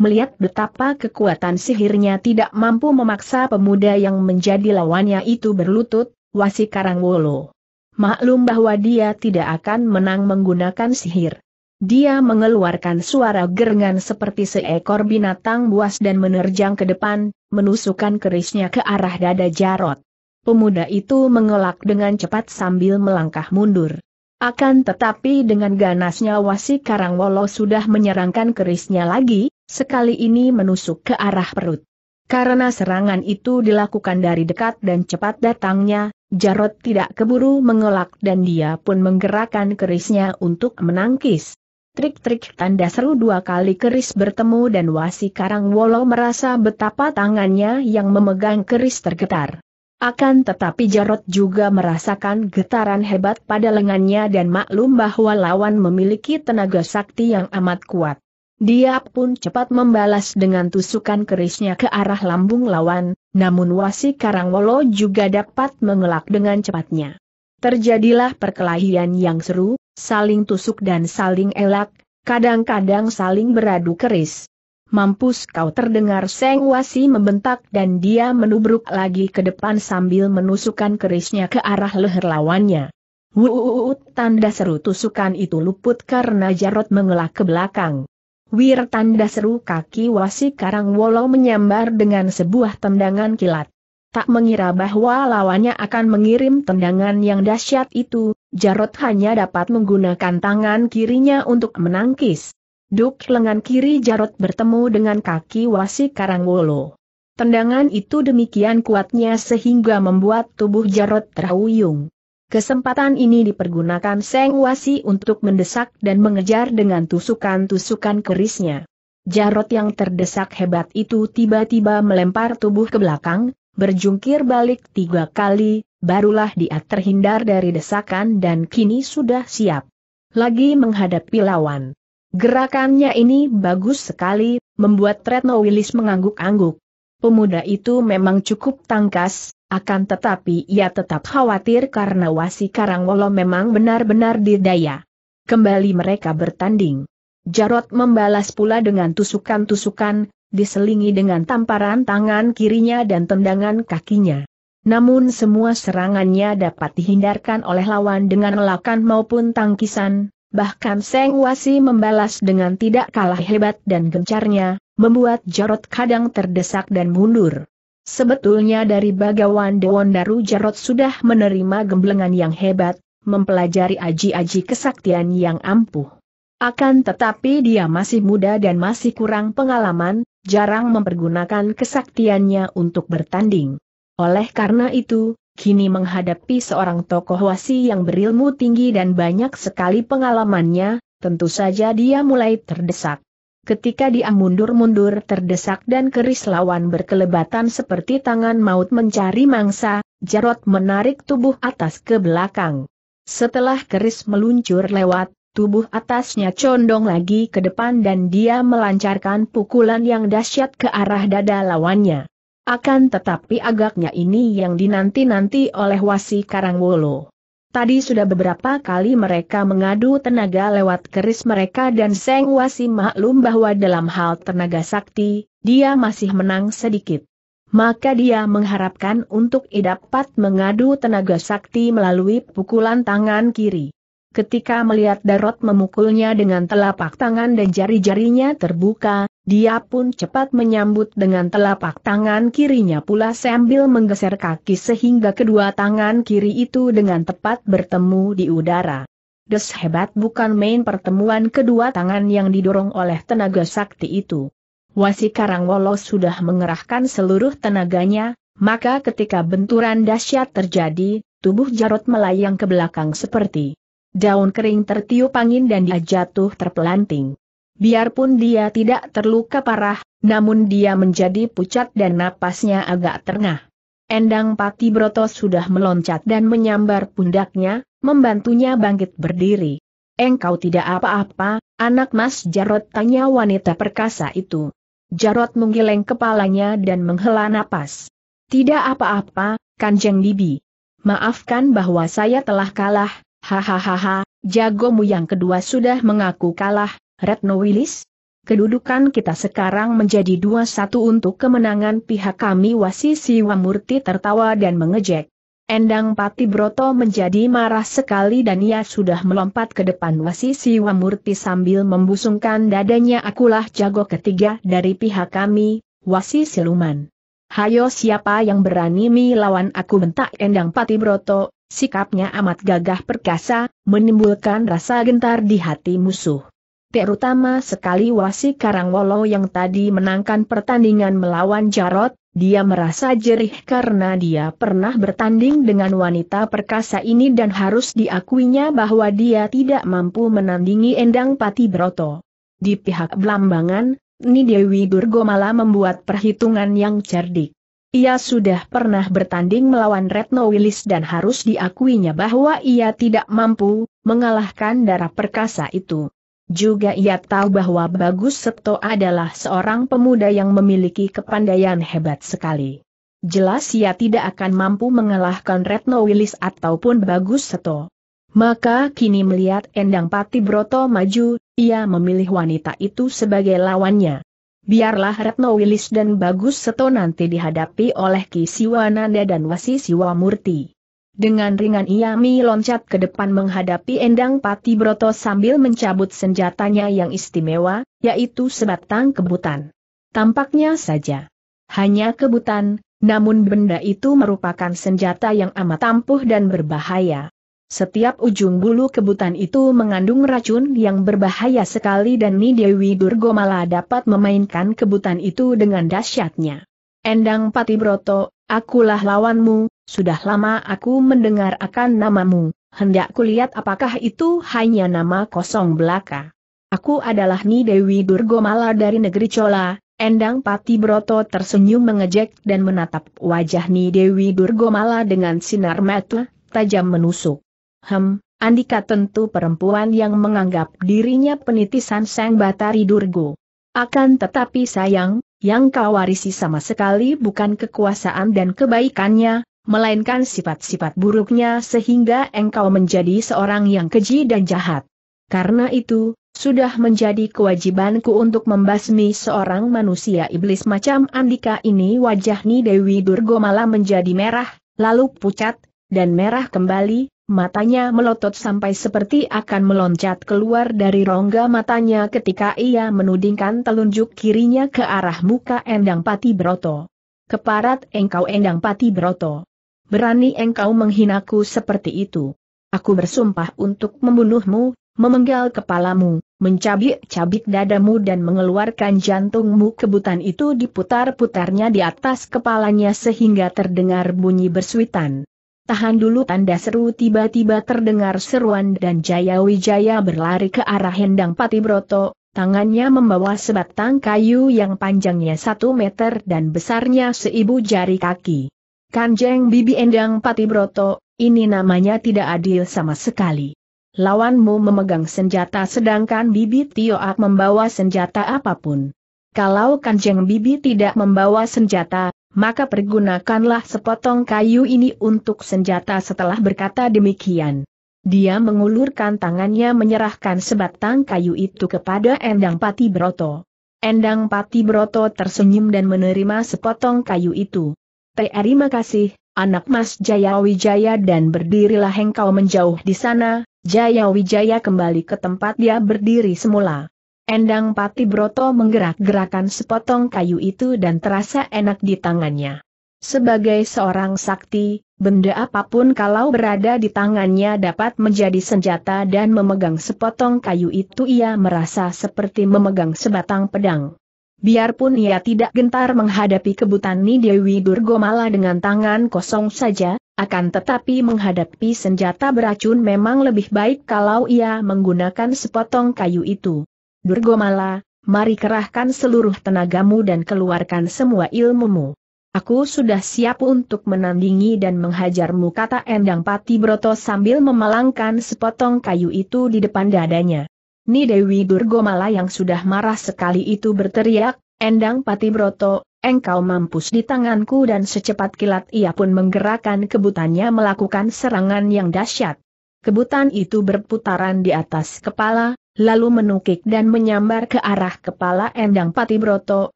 Melihat betapa kekuatan sihirnya tidak mampu memaksa pemuda yang menjadi lawannya itu berlutut, Wasi Karangwolo maklum bahwa dia tidak akan menang menggunakan sihir. Dia mengeluarkan suara gerengan seperti seekor binatang buas dan menerjang ke depan, menusukkan kerisnya ke arah dada Jarot. Pemuda itu mengelak dengan cepat sambil melangkah mundur. Akan tetapi dengan ganasnya wasi Karangwolo sudah menyerangkan kerisnya lagi, sekali ini menusuk ke arah perut. Karena serangan itu dilakukan dari dekat dan cepat datangnya, Jarot tidak keburu mengelak dan dia pun menggerakkan kerisnya untuk menangkis. Trik-trik tanda seru dua kali keris bertemu dan wasi karang wolo merasa betapa tangannya yang memegang keris tergetar. Akan tetapi Jarot juga merasakan getaran hebat pada lengannya dan maklum bahwa lawan memiliki tenaga sakti yang amat kuat. Dia pun cepat membalas dengan tusukan kerisnya ke arah lambung lawan, namun Wasi Karangwolo juga dapat mengelak dengan cepatnya. Terjadilah perkelahian yang seru, saling tusuk dan saling elak, kadang-kadang saling beradu keris. Mampus kau terdengar Seng Wasi membentak dan dia menubruk lagi ke depan sambil menusukkan kerisnya ke arah leher lawannya. Wuuut, tanda seru tusukan itu luput karena Jarot mengelak ke belakang. Wir tanda seru kaki wasi karang wolo menyambar dengan sebuah tendangan kilat. Tak mengira bahwa lawannya akan mengirim tendangan yang dahsyat itu, Jarot hanya dapat menggunakan tangan kirinya untuk menangkis. Duk lengan kiri Jarot bertemu dengan kaki wasi Karangwolo. Tendangan itu demikian kuatnya sehingga membuat tubuh Jarot terhuyung. Kesempatan ini dipergunakan Seng Wasi untuk mendesak dan mengejar dengan tusukan-tusukan kerisnya. Jarot yang terdesak hebat itu tiba-tiba melempar tubuh ke belakang, berjungkir balik tiga kali, barulah dia terhindar dari desakan dan kini sudah siap. Lagi menghadapi lawan. Gerakannya ini bagus sekali, membuat Retno Willis mengangguk-angguk. Pemuda itu memang cukup tangkas, akan tetapi ia tetap khawatir karena wasi Karangwolo memang benar-benar didaya. Kembali mereka bertanding. Jarot membalas pula dengan tusukan-tusukan, diselingi dengan tamparan tangan kirinya dan tendangan kakinya. Namun semua serangannya dapat dihindarkan oleh lawan dengan lakan maupun tangkisan, bahkan Seng Wasi membalas dengan tidak kalah hebat dan gencarnya, membuat Jarot kadang terdesak dan mundur. Sebetulnya dari Bagawan Daru Jarot sudah menerima gemblengan yang hebat, mempelajari aji-aji kesaktian yang ampuh. Akan tetapi dia masih muda dan masih kurang pengalaman, jarang mempergunakan kesaktiannya untuk bertanding. Oleh karena itu, kini menghadapi seorang tokoh wasi yang berilmu tinggi dan banyak sekali pengalamannya, tentu saja dia mulai terdesak ketika dia mundur-mundur terdesak dan keris lawan berkelebatan seperti tangan maut mencari mangsa, Jarot menarik tubuh atas ke belakang. Setelah keris meluncur lewat, tubuh atasnya condong lagi ke depan dan dia melancarkan pukulan yang dahsyat ke arah dada lawannya. Akan tetapi agaknya ini yang dinanti-nanti oleh Wasi Karangwolo. Tadi sudah beberapa kali mereka mengadu tenaga lewat keris mereka dan Seng Wasi maklum bahwa dalam hal tenaga sakti, dia masih menang sedikit. Maka dia mengharapkan untuk dapat mengadu tenaga sakti melalui pukulan tangan kiri. Ketika melihat Darot memukulnya dengan telapak tangan dan jari-jarinya terbuka, dia pun cepat menyambut dengan telapak tangan kirinya pula sambil menggeser kaki sehingga kedua tangan kiri itu dengan tepat bertemu di udara. Des hebat bukan main pertemuan kedua tangan yang didorong oleh tenaga sakti itu. Wasi Karangwolo sudah mengerahkan seluruh tenaganya, maka ketika benturan dahsyat terjadi, tubuh Jarot melayang ke belakang seperti Daun kering tertiup angin dan dia jatuh terpelanting. Biarpun dia tidak terluka parah, namun dia menjadi pucat dan napasnya agak terengah. Endang Pati Broto sudah meloncat dan menyambar pundaknya, membantunya bangkit berdiri. Engkau tidak apa-apa, anak mas Jarot tanya wanita perkasa itu. Jarot menggeleng kepalanya dan menghela napas. Tidak apa-apa, Kanjeng Bibi. Maafkan bahwa saya telah kalah, Hahaha, jagomu yang kedua sudah mengaku kalah, Retno Willis. Kedudukan kita sekarang menjadi dua satu untuk kemenangan pihak kami Wasi Siwamurti tertawa dan mengejek. Endang Pati Broto menjadi marah sekali dan ia sudah melompat ke depan Wasi Siwamurti sambil membusungkan dadanya akulah jago ketiga dari pihak kami, Wasi Siluman. Hayo siapa yang berani melawan aku bentak Endang Pati Broto, Sikapnya amat gagah perkasa, menimbulkan rasa gentar di hati musuh. Terutama sekali Wasi Karangwolo yang tadi menangkan pertandingan melawan Jarot, dia merasa jerih karena dia pernah bertanding dengan wanita perkasa ini dan harus diakuinya bahwa dia tidak mampu menandingi Endang Pati Broto. Di pihak blambangan, Nidewi Durgomala membuat perhitungan yang cerdik. Ia sudah pernah bertanding melawan Retno Willis dan harus diakuinya bahwa ia tidak mampu mengalahkan darah perkasa itu. Juga ia tahu bahwa Bagus Seto adalah seorang pemuda yang memiliki kepandaian hebat sekali. Jelas ia tidak akan mampu mengalahkan Retno Willis ataupun Bagus Seto. Maka kini melihat Endang Pati Broto maju, ia memilih wanita itu sebagai lawannya. Biarlah Retno Wilis dan Bagus Seto nanti dihadapi oleh Ki Siwananda dan Wasi Siwamurti. Dengan ringan mi loncat ke depan menghadapi Endang Pati Broto sambil mencabut senjatanya yang istimewa, yaitu sebatang kebutan. Tampaknya saja. Hanya kebutan, namun benda itu merupakan senjata yang amat ampuh dan berbahaya. Setiap ujung bulu kebutan itu mengandung racun yang berbahaya sekali dan Ni Dewi Durgomala dapat memainkan kebutan itu dengan dahsyatnya. Endang Patibroto, akulah lawanmu, sudah lama aku mendengar akan namamu, hendak kulihat apakah itu hanya nama kosong belaka. Aku adalah Ni Dewi Durgomala dari negeri Cola, Endang Patibroto tersenyum mengejek dan menatap wajah Ni Dewi Durgomala dengan sinar mata tajam menusuk. Hem, Andika tentu perempuan yang menganggap dirinya penitisan Sang Batari Durgo. Akan tetapi sayang, yang kau warisi sama sekali bukan kekuasaan dan kebaikannya, melainkan sifat-sifat buruknya sehingga engkau menjadi seorang yang keji dan jahat. Karena itu, sudah menjadi kewajibanku untuk membasmi seorang manusia iblis macam Andika ini wajah Ni Dewi Durgo malah menjadi merah, lalu pucat, dan merah kembali, Matanya melotot sampai seperti akan meloncat keluar dari rongga matanya ketika ia menudingkan telunjuk kirinya ke arah muka Endang Pati Broto. Keparat engkau Endang Pati Broto. Berani engkau menghinaku seperti itu. Aku bersumpah untuk membunuhmu, memenggal kepalamu, mencabik-cabik dadamu dan mengeluarkan jantungmu kebutan itu diputar-putarnya di atas kepalanya sehingga terdengar bunyi bersuitan. Tahan dulu tanda seru tiba-tiba terdengar seruan dan Jaya Wijaya berlari ke arah Hendang Patibroto, tangannya membawa sebatang kayu yang panjangnya satu meter dan besarnya seibu jari kaki. Kanjeng Bibi Endang Patibroto, ini namanya tidak adil sama sekali. Lawanmu memegang senjata sedangkan Bibi Tioak membawa senjata apapun. Kalau Kanjeng Bibi tidak membawa senjata, maka pergunakanlah sepotong kayu ini untuk senjata setelah berkata demikian. Dia mengulurkan tangannya menyerahkan sebatang kayu itu kepada Endang Pati Broto. Endang Pati Broto tersenyum dan menerima sepotong kayu itu. Terima kasih, anak mas Jayawijaya dan berdirilah engkau menjauh di sana, Jayawijaya kembali ke tempat dia berdiri semula. Endang Pati Broto menggerak-gerakan sepotong kayu itu dan terasa enak di tangannya. Sebagai seorang sakti, benda apapun kalau berada di tangannya dapat menjadi senjata dan memegang sepotong kayu itu ia merasa seperti memegang sebatang pedang. Biarpun ia tidak gentar menghadapi kebutan Nidewi Durgomala dengan tangan kosong saja, akan tetapi menghadapi senjata beracun memang lebih baik kalau ia menggunakan sepotong kayu itu. Durgomala, mari kerahkan seluruh tenagamu dan keluarkan semua ilmumu. Aku sudah siap untuk menandingi dan menghajarmu kata Endang Pati Broto sambil memalangkan sepotong kayu itu di depan dadanya. Ni Dewi Durgomala yang sudah marah sekali itu berteriak, Endang Pati Broto, engkau mampus di tanganku dan secepat kilat ia pun menggerakkan kebutannya melakukan serangan yang dahsyat. Kebutan itu berputaran di atas kepala, lalu menukik dan menyambar ke arah kepala Endang Pati Broto.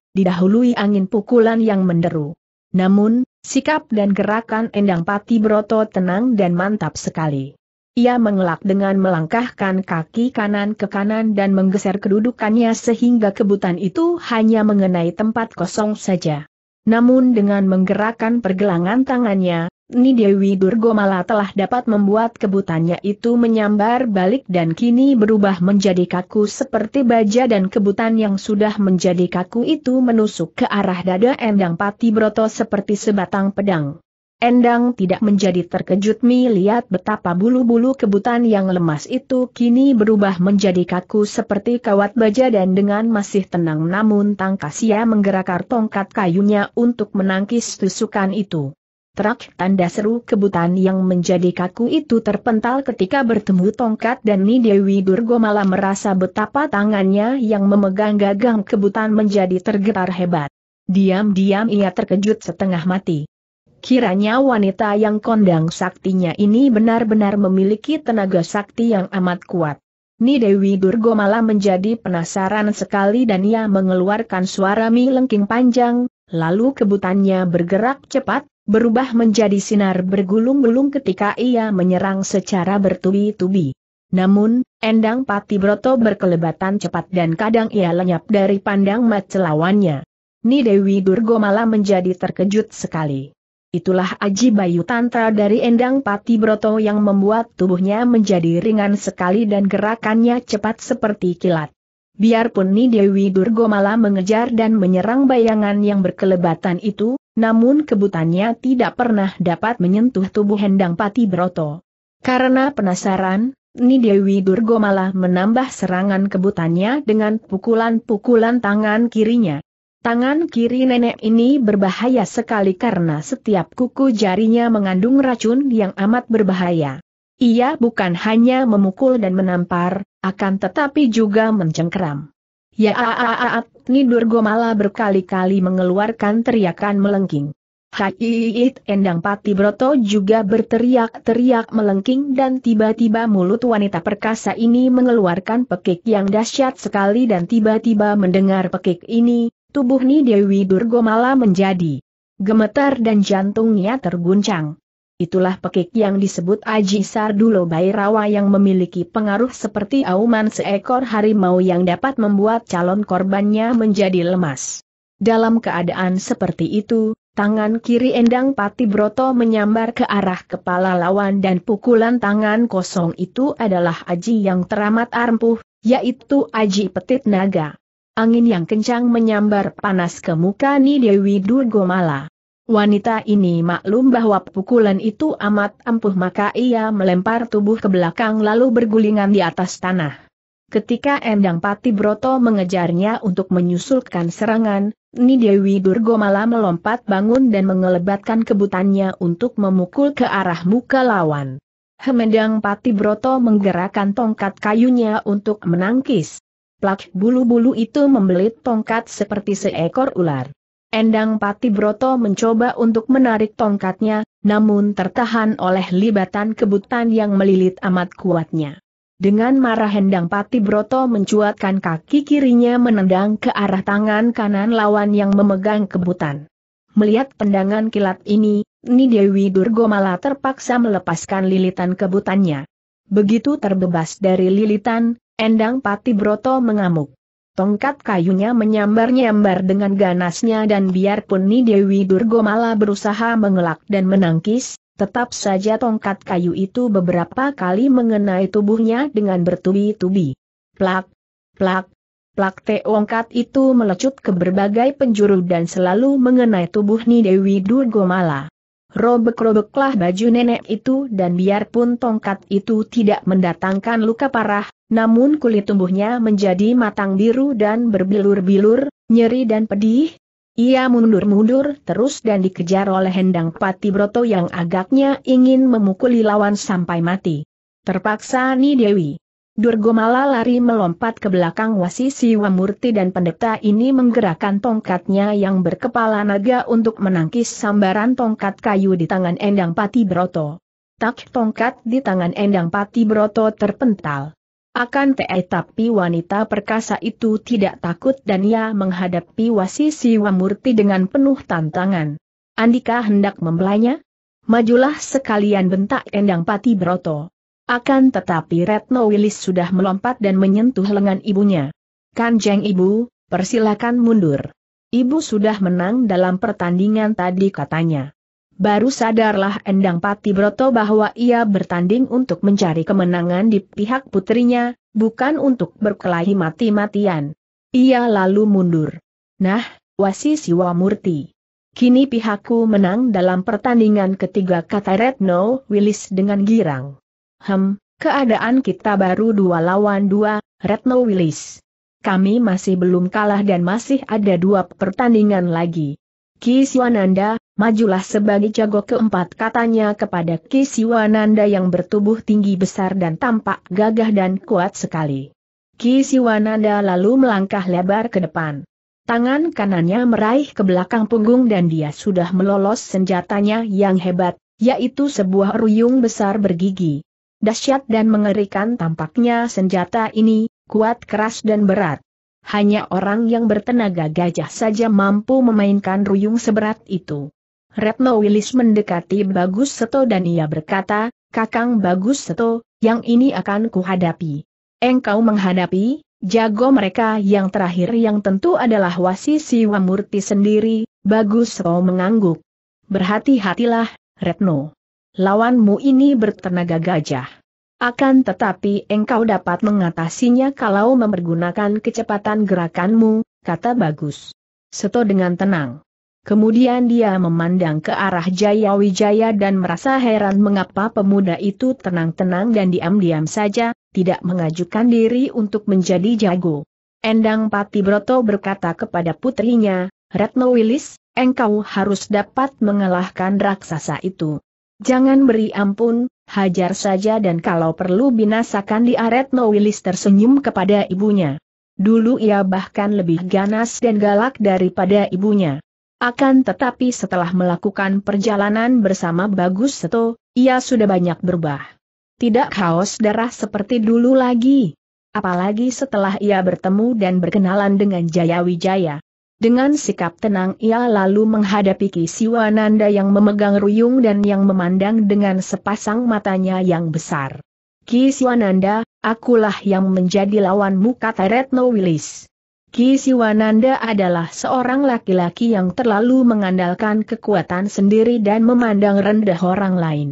didahului angin pukulan yang menderu. Namun, sikap dan gerakan Endang Pati Broto tenang dan mantap sekali. Ia mengelak dengan melangkahkan kaki kanan ke kanan dan menggeser kedudukannya sehingga kebutan itu hanya mengenai tempat kosong saja. Namun dengan menggerakkan pergelangan tangannya, Ni Dewi Durgomala telah dapat membuat kebutannya itu menyambar balik dan kini berubah menjadi kaku seperti baja dan kebutan yang sudah menjadi kaku itu menusuk ke arah dada Endang Pati Broto seperti sebatang pedang. Endang tidak menjadi terkejut melihat betapa bulu-bulu kebutan yang lemas itu kini berubah menjadi kaku seperti kawat baja dan dengan masih tenang namun tangkas ia menggerakkan tongkat kayunya untuk menangkis tusukan itu. Trak tanda seru kebutan yang menjadi kaku itu terpental ketika bertemu tongkat dan Ni Dewi Durgo malah merasa betapa tangannya yang memegang gagang kebutan menjadi tergetar hebat. Diam-diam ia terkejut setengah mati. Kiranya wanita yang kondang saktinya ini benar-benar memiliki tenaga sakti yang amat kuat. Ni Dewi Durgo malah menjadi penasaran sekali dan ia mengeluarkan suara mi lengking panjang, lalu kebutannya bergerak cepat, berubah menjadi sinar bergulung-gulung ketika ia menyerang secara bertubi-tubi. Namun, Endang Pati Broto berkelebatan cepat dan kadang ia lenyap dari pandang mat lawannya. Ni Dewi Durgo malah menjadi terkejut sekali. Itulah Aji Bayu Tantra dari Endang Pati Broto yang membuat tubuhnya menjadi ringan sekali dan gerakannya cepat seperti kilat. Biarpun Ni Dewi Durgo malah mengejar dan menyerang bayangan yang berkelebatan itu, namun kebutannya tidak pernah dapat menyentuh tubuh Hendang Pati Broto. Karena penasaran, Ni Dewi Durgo malah menambah serangan kebutannya dengan pukulan-pukulan tangan kirinya. Tangan kiri nenek ini berbahaya sekali karena setiap kuku jarinya mengandung racun yang amat berbahaya. Ia bukan hanya memukul dan menampar, akan tetapi juga mencengkeram. Ya, a -a -a Ngidur Gomala berkali-kali mengeluarkan teriakan melengking. it Endang Pati Broto juga berteriak-teriak melengking dan tiba-tiba mulut wanita perkasa ini mengeluarkan pekik yang dahsyat sekali dan tiba-tiba mendengar pekik ini, tubuh Ni Dewi Durgomala menjadi gemetar dan jantungnya terguncang itulah pekik yang disebut Aji Sardulo Bairawa yang memiliki pengaruh seperti auman seekor harimau yang dapat membuat calon korbannya menjadi lemas. Dalam keadaan seperti itu, tangan kiri Endang Pati Broto menyambar ke arah kepala lawan dan pukulan tangan kosong itu adalah Aji yang teramat ampuh, yaitu Aji Petit Naga. Angin yang kencang menyambar panas ke muka Ni Dewi Wanita ini maklum bahwa pukulan itu amat ampuh maka ia melempar tubuh ke belakang lalu bergulingan di atas tanah. Ketika Endang Pati Broto mengejarnya untuk menyusulkan serangan, Nidewi Durgo malah melompat bangun dan mengelebatkan kebutannya untuk memukul ke arah muka lawan. Hemendang Pati Broto menggerakkan tongkat kayunya untuk menangkis. Plak bulu-bulu itu membelit tongkat seperti seekor ular. Endang Pati Broto mencoba untuk menarik tongkatnya, namun tertahan oleh libatan kebutan yang melilit amat kuatnya. Dengan marah Endang Pati Broto mencuatkan kaki kirinya menendang ke arah tangan kanan lawan yang memegang kebutan. Melihat pendangan kilat ini, Ni Durgomala terpaksa melepaskan lilitan kebutannya. Begitu terbebas dari lilitan, Endang Pati Broto mengamuk. Tongkat kayunya menyambar-nyambar dengan ganasnya dan biarpun Ni Dewi Durgomala berusaha mengelak dan menangkis, tetap saja tongkat kayu itu beberapa kali mengenai tubuhnya dengan bertubi-tubi. Plak, plak, plak tongkat itu melecut ke berbagai penjuru dan selalu mengenai tubuh Ni Dewi Durgomala. Robek-robeklah baju nenek itu dan biarpun tongkat itu tidak mendatangkan luka parah, namun kulit tumbuhnya menjadi matang biru dan berbilur-bilur, nyeri dan pedih. Ia mundur-mundur terus dan dikejar oleh Hendang Pati Broto yang agaknya ingin memukuli lawan sampai mati. Terpaksa Ni Dewi. Durgomala lari melompat ke belakang wasi siwamurti dan pendeta ini menggerakkan tongkatnya yang berkepala naga untuk menangkis sambaran tongkat kayu di tangan Endang Pati Broto. Tak tongkat di tangan Endang Pati Broto terpental. Akan tetapi wanita perkasa itu tidak takut dan ia menghadapi wasi siwamurti dengan penuh tantangan. Andika hendak membelanya? Majulah sekalian bentak Endang Pati Broto. Akan tetapi Retno Wilis sudah melompat dan menyentuh lengan ibunya. Kanjeng ibu, persilakan mundur. Ibu sudah menang dalam pertandingan tadi katanya. Baru sadarlah Endang Pati Broto bahwa ia bertanding untuk mencari kemenangan di pihak putrinya, bukan untuk berkelahi mati-matian. Ia lalu mundur. Nah, wasi siwa murti. Kini pihakku menang dalam pertandingan ketiga kata Retno Willis dengan girang. Hem, keadaan kita baru dua lawan dua, Retno Willis. Kami masih belum kalah dan masih ada dua pertandingan lagi. Kisiwananda, majulah sebagai jago keempat katanya kepada Kisiwananda yang bertubuh tinggi besar dan tampak gagah dan kuat sekali. Kisiwananda lalu melangkah lebar ke depan. Tangan kanannya meraih ke belakang punggung dan dia sudah melolos senjatanya yang hebat, yaitu sebuah ruyung besar bergigi. Dahsyat dan mengerikan tampaknya senjata ini, kuat keras dan berat. Hanya orang yang bertenaga gajah saja mampu memainkan ruyung seberat itu. Retno Wilis mendekati Bagus Seto dan ia berkata, Kakang Bagus Seto, yang ini akan kuhadapi. Engkau menghadapi, jago mereka yang terakhir yang tentu adalah Wasi Siwamurti sendiri, Bagus Seto mengangguk. Berhati-hatilah, Retno lawanmu ini bertenaga gajah. Akan tetapi engkau dapat mengatasinya kalau mempergunakan kecepatan gerakanmu, kata Bagus. Seto dengan tenang. Kemudian dia memandang ke arah Jaya Wijaya dan merasa heran mengapa pemuda itu tenang-tenang dan diam-diam saja, tidak mengajukan diri untuk menjadi jago. Endang Pati Broto berkata kepada putrinya, Ratno Wilis, engkau harus dapat mengalahkan raksasa itu. Jangan beri ampun, hajar saja dan kalau perlu binasakan di Aretno Willis tersenyum kepada ibunya. Dulu ia bahkan lebih ganas dan galak daripada ibunya. Akan tetapi setelah melakukan perjalanan bersama Bagus Seto, ia sudah banyak berubah. Tidak haus darah seperti dulu lagi. Apalagi setelah ia bertemu dan berkenalan dengan Jaya Wijaya. Dengan sikap tenang ia lalu menghadapi Kisiwananda yang memegang ruyung dan yang memandang dengan sepasang matanya yang besar. Kisiwananda, akulah yang menjadi lawanmu kata Retno Wilis. Kisiwananda adalah seorang laki-laki yang terlalu mengandalkan kekuatan sendiri dan memandang rendah orang lain.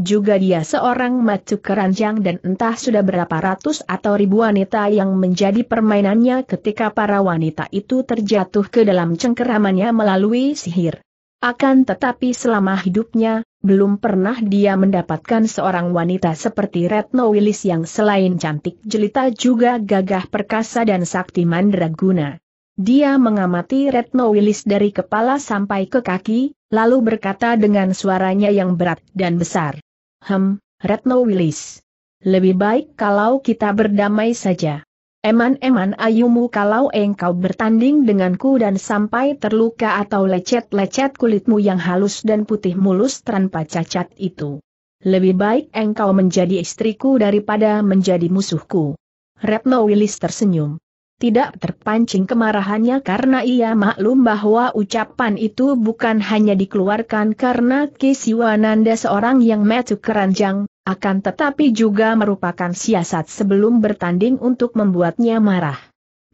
Juga dia seorang macu keranjang dan entah sudah berapa ratus atau ribu wanita yang menjadi permainannya ketika para wanita itu terjatuh ke dalam cengkeramannya melalui sihir. Akan tetapi selama hidupnya, belum pernah dia mendapatkan seorang wanita seperti Retno Willis yang selain cantik jelita juga gagah perkasa dan sakti mandraguna. Dia mengamati Retno Wilis dari kepala sampai ke kaki, lalu berkata dengan suaranya yang berat dan besar. Hem, Retno Wilis. Lebih baik kalau kita berdamai saja. Eman-eman ayumu kalau engkau bertanding denganku dan sampai terluka atau lecet-lecet kulitmu yang halus dan putih mulus tanpa cacat itu. Lebih baik engkau menjadi istriku daripada menjadi musuhku. Retno Willis tersenyum tidak terpancing kemarahannya karena ia maklum bahwa ucapan itu bukan hanya dikeluarkan karena Kisiwananda seorang yang metu keranjang, akan tetapi juga merupakan siasat sebelum bertanding untuk membuatnya marah.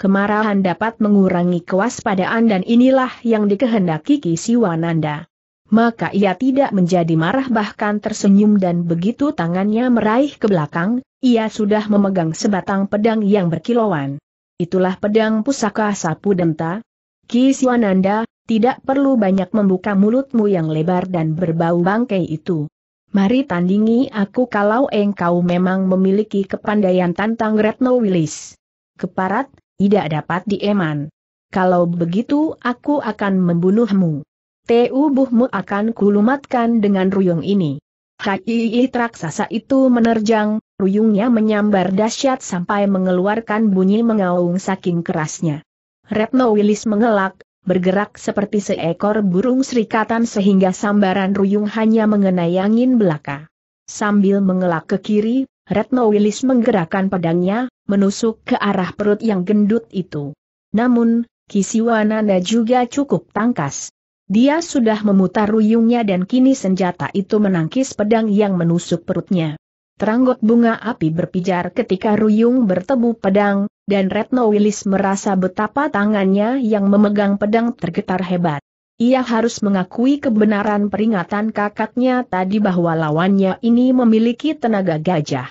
Kemarahan dapat mengurangi kewaspadaan dan inilah yang dikehendaki Kisiwananda maka ia tidak menjadi marah bahkan tersenyum dan begitu tangannya meraih ke belakang, ia sudah memegang sebatang pedang yang berkilauan itulah pedang pusaka sapu denta. Ki Siwananda, tidak perlu banyak membuka mulutmu yang lebar dan berbau bangkai itu. Mari tandingi aku kalau engkau memang memiliki kepandaian tantang Retno Wilis. Keparat, tidak dapat dieman. Kalau begitu aku akan membunuhmu. Tubuhmu akan kulumatkan dengan ruyung ini. Kaki raksasa itu menerjang, ruyungnya menyambar dahsyat sampai mengeluarkan bunyi mengaung saking kerasnya. Retno Wilis mengelak, bergerak seperti seekor burung serikatan sehingga sambaran ruyung hanya mengenai angin belaka. Sambil mengelak ke kiri, Retno Wilis menggerakkan pedangnya, menusuk ke arah perut yang gendut itu. Namun, Kisiwananda juga cukup tangkas. Dia sudah memutar ruyungnya dan kini senjata itu menangkis pedang yang menusuk perutnya. Teranggot bunga api berpijar ketika ruyung bertemu pedang, dan Retno Willis merasa betapa tangannya yang memegang pedang tergetar hebat. Ia harus mengakui kebenaran peringatan kakaknya tadi bahwa lawannya ini memiliki tenaga gajah.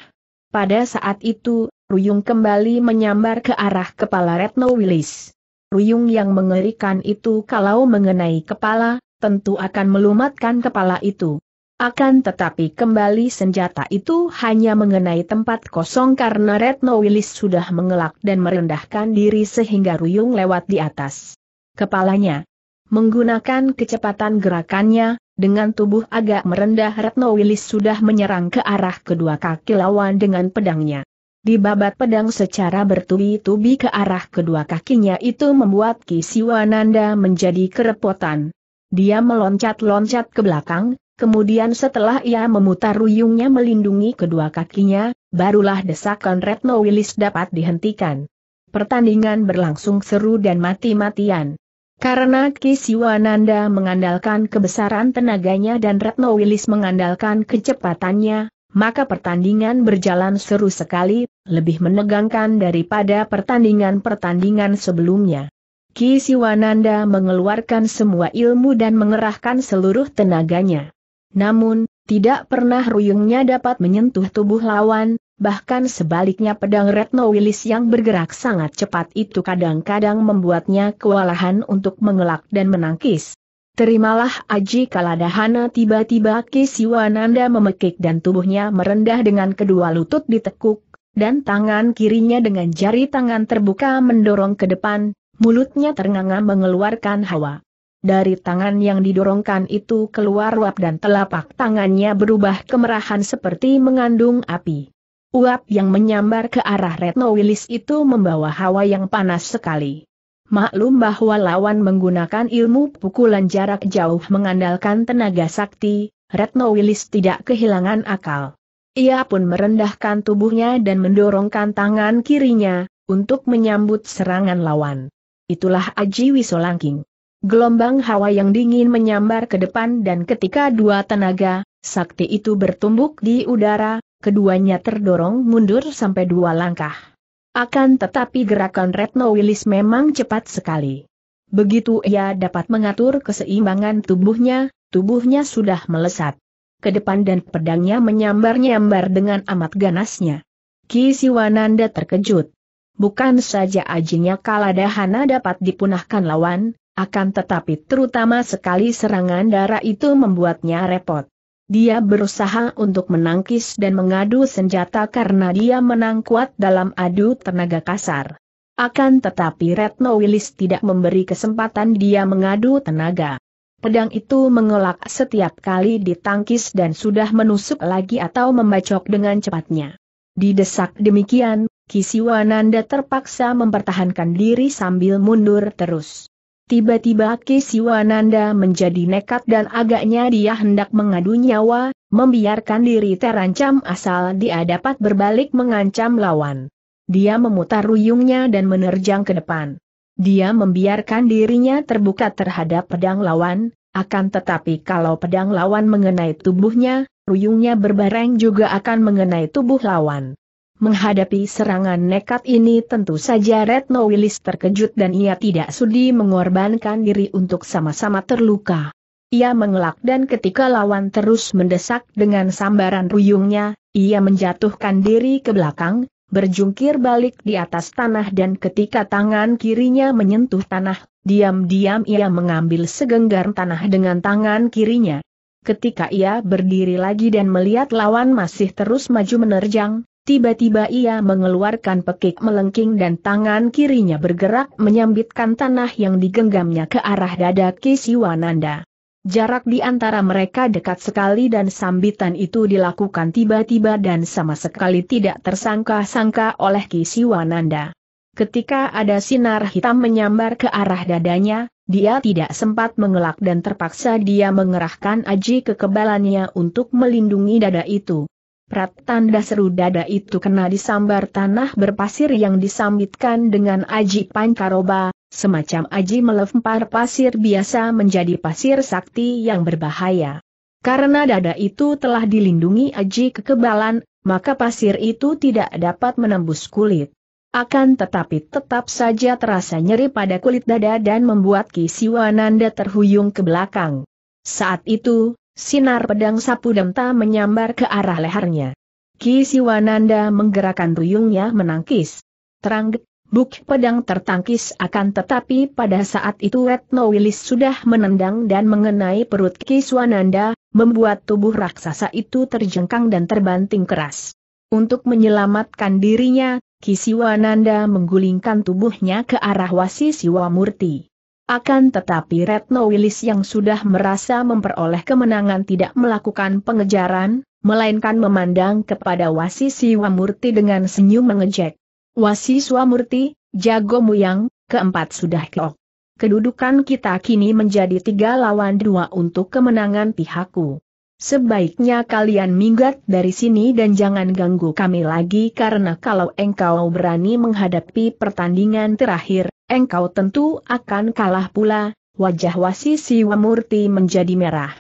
Pada saat itu, Ruyung kembali menyambar ke arah kepala Retno Willis. Ruyung yang mengerikan itu kalau mengenai kepala, tentu akan melumatkan kepala itu. Akan tetapi kembali senjata itu hanya mengenai tempat kosong karena Retno Wilis sudah mengelak dan merendahkan diri sehingga Ruyung lewat di atas kepalanya. Menggunakan kecepatan gerakannya, dengan tubuh agak merendah Retno Wilis sudah menyerang ke arah kedua kaki lawan dengan pedangnya. Dibabat pedang secara bertubi-tubi ke arah kedua kakinya itu membuat Kisiwananda menjadi kerepotan. Dia meloncat-loncat ke belakang, kemudian setelah ia memutar ruyungnya melindungi kedua kakinya, barulah desakan Retno Wilis dapat dihentikan. Pertandingan berlangsung seru dan mati-matian. Karena Kisiwananda mengandalkan kebesaran tenaganya dan Retno Wilis mengandalkan kecepatannya, maka pertandingan berjalan seru sekali, lebih menegangkan daripada pertandingan-pertandingan sebelumnya. Ki Siwananda mengeluarkan semua ilmu dan mengerahkan seluruh tenaganya. Namun, tidak pernah ruyungnya dapat menyentuh tubuh lawan, Bahkan sebaliknya pedang Retno Wilis yang bergerak sangat cepat itu kadang-kadang membuatnya kewalahan untuk mengelak dan menangkis. Terimalah aji kaladahana tiba-tiba Kisiwananda memekik dan tubuhnya merendah dengan kedua lutut ditekuk, dan tangan kirinya dengan jari tangan terbuka mendorong ke depan, mulutnya ternganga mengeluarkan hawa. Dari tangan yang didorongkan itu keluar uap dan telapak tangannya berubah kemerahan seperti mengandung api. Uap yang menyambar ke arah Retno Willis itu membawa hawa yang panas sekali maklum bahwa lawan menggunakan ilmu pukulan jarak jauh mengandalkan tenaga sakti, Retno Wilis tidak kehilangan akal. Ia pun merendahkan tubuhnya dan mendorongkan tangan kirinya, untuk menyambut serangan lawan. Itulah Aji Wisolangking. Gelombang hawa yang dingin menyambar ke depan dan ketika dua tenaga, sakti itu bertumbuk di udara, keduanya terdorong mundur sampai dua langkah. Akan tetapi gerakan Retno Willis memang cepat sekali. Begitu ia dapat mengatur keseimbangan tubuhnya, tubuhnya sudah melesat. Ke depan dan pedangnya menyambar-nyambar dengan amat ganasnya. Ki Siwananda terkejut. Bukan saja ajinya Kaladahana dapat dipunahkan lawan, akan tetapi terutama sekali serangan darah itu membuatnya repot. Dia berusaha untuk menangkis dan mengadu senjata karena dia menang kuat dalam adu tenaga kasar. Akan tetapi Retno Willis tidak memberi kesempatan dia mengadu tenaga. Pedang itu mengelak setiap kali ditangkis dan sudah menusuk lagi atau membacok dengan cepatnya. Didesak demikian, Kisiwananda terpaksa mempertahankan diri sambil mundur terus. Tiba-tiba Kesiwananda menjadi nekat dan agaknya dia hendak mengadu nyawa, membiarkan diri terancam asal dia dapat berbalik mengancam lawan. Dia memutar ruyungnya dan menerjang ke depan. Dia membiarkan dirinya terbuka terhadap pedang lawan, akan tetapi kalau pedang lawan mengenai tubuhnya, ruyungnya berbareng juga akan mengenai tubuh lawan. Menghadapi serangan nekat ini tentu saja Retno Willis terkejut dan ia tidak sudi mengorbankan diri untuk sama-sama terluka. Ia mengelak dan ketika lawan terus mendesak dengan sambaran ruyungnya, ia menjatuhkan diri ke belakang, berjungkir balik di atas tanah dan ketika tangan kirinya menyentuh tanah, diam-diam ia mengambil segenggam tanah dengan tangan kirinya. Ketika ia berdiri lagi dan melihat lawan masih terus maju menerjang, Tiba-tiba ia mengeluarkan pekik melengking dan tangan kirinya bergerak menyambitkan tanah yang digenggamnya ke arah dada Kisiwananda. Jarak di antara mereka dekat sekali dan sambitan itu dilakukan tiba-tiba dan sama sekali tidak tersangka-sangka oleh Kisiwananda. Ketika ada sinar hitam menyambar ke arah dadanya, dia tidak sempat mengelak dan terpaksa dia mengerahkan aji kekebalannya untuk melindungi dada itu. Prat tanda seru dada itu kena disambar tanah berpasir yang disambitkan dengan aji pancaroba, semacam aji melempar pasir biasa menjadi pasir sakti yang berbahaya. Karena dada itu telah dilindungi aji kekebalan, maka pasir itu tidak dapat menembus kulit. Akan tetapi tetap saja terasa nyeri pada kulit dada dan membuat Kisiwananda terhuyung ke belakang. Saat itu, Sinar pedang sapu denta menyambar ke arah lehernya. Ki Siwananda menggerakkan duyungnya menangkis. Terang, buk pedang tertangkis akan tetapi pada saat itu Retno Willis sudah menendang dan mengenai perut Ki Siwananda, membuat tubuh raksasa itu terjengkang dan terbanting keras. Untuk menyelamatkan dirinya, Ki Siwananda menggulingkan tubuhnya ke arah Wasi Siwamurti. Akan tetapi Retno Willis yang sudah merasa memperoleh kemenangan tidak melakukan pengejaran, melainkan memandang kepada Wasi Siwamurti dengan senyum mengejek. Wasi Siwamurti, jago muyang, keempat sudah keok. Kedudukan kita kini menjadi tiga lawan dua untuk kemenangan pihakku. Sebaiknya kalian minggat dari sini dan jangan ganggu kami lagi karena kalau engkau berani menghadapi pertandingan terakhir, engkau tentu akan kalah pula, wajah wasi Siwamurti menjadi merah.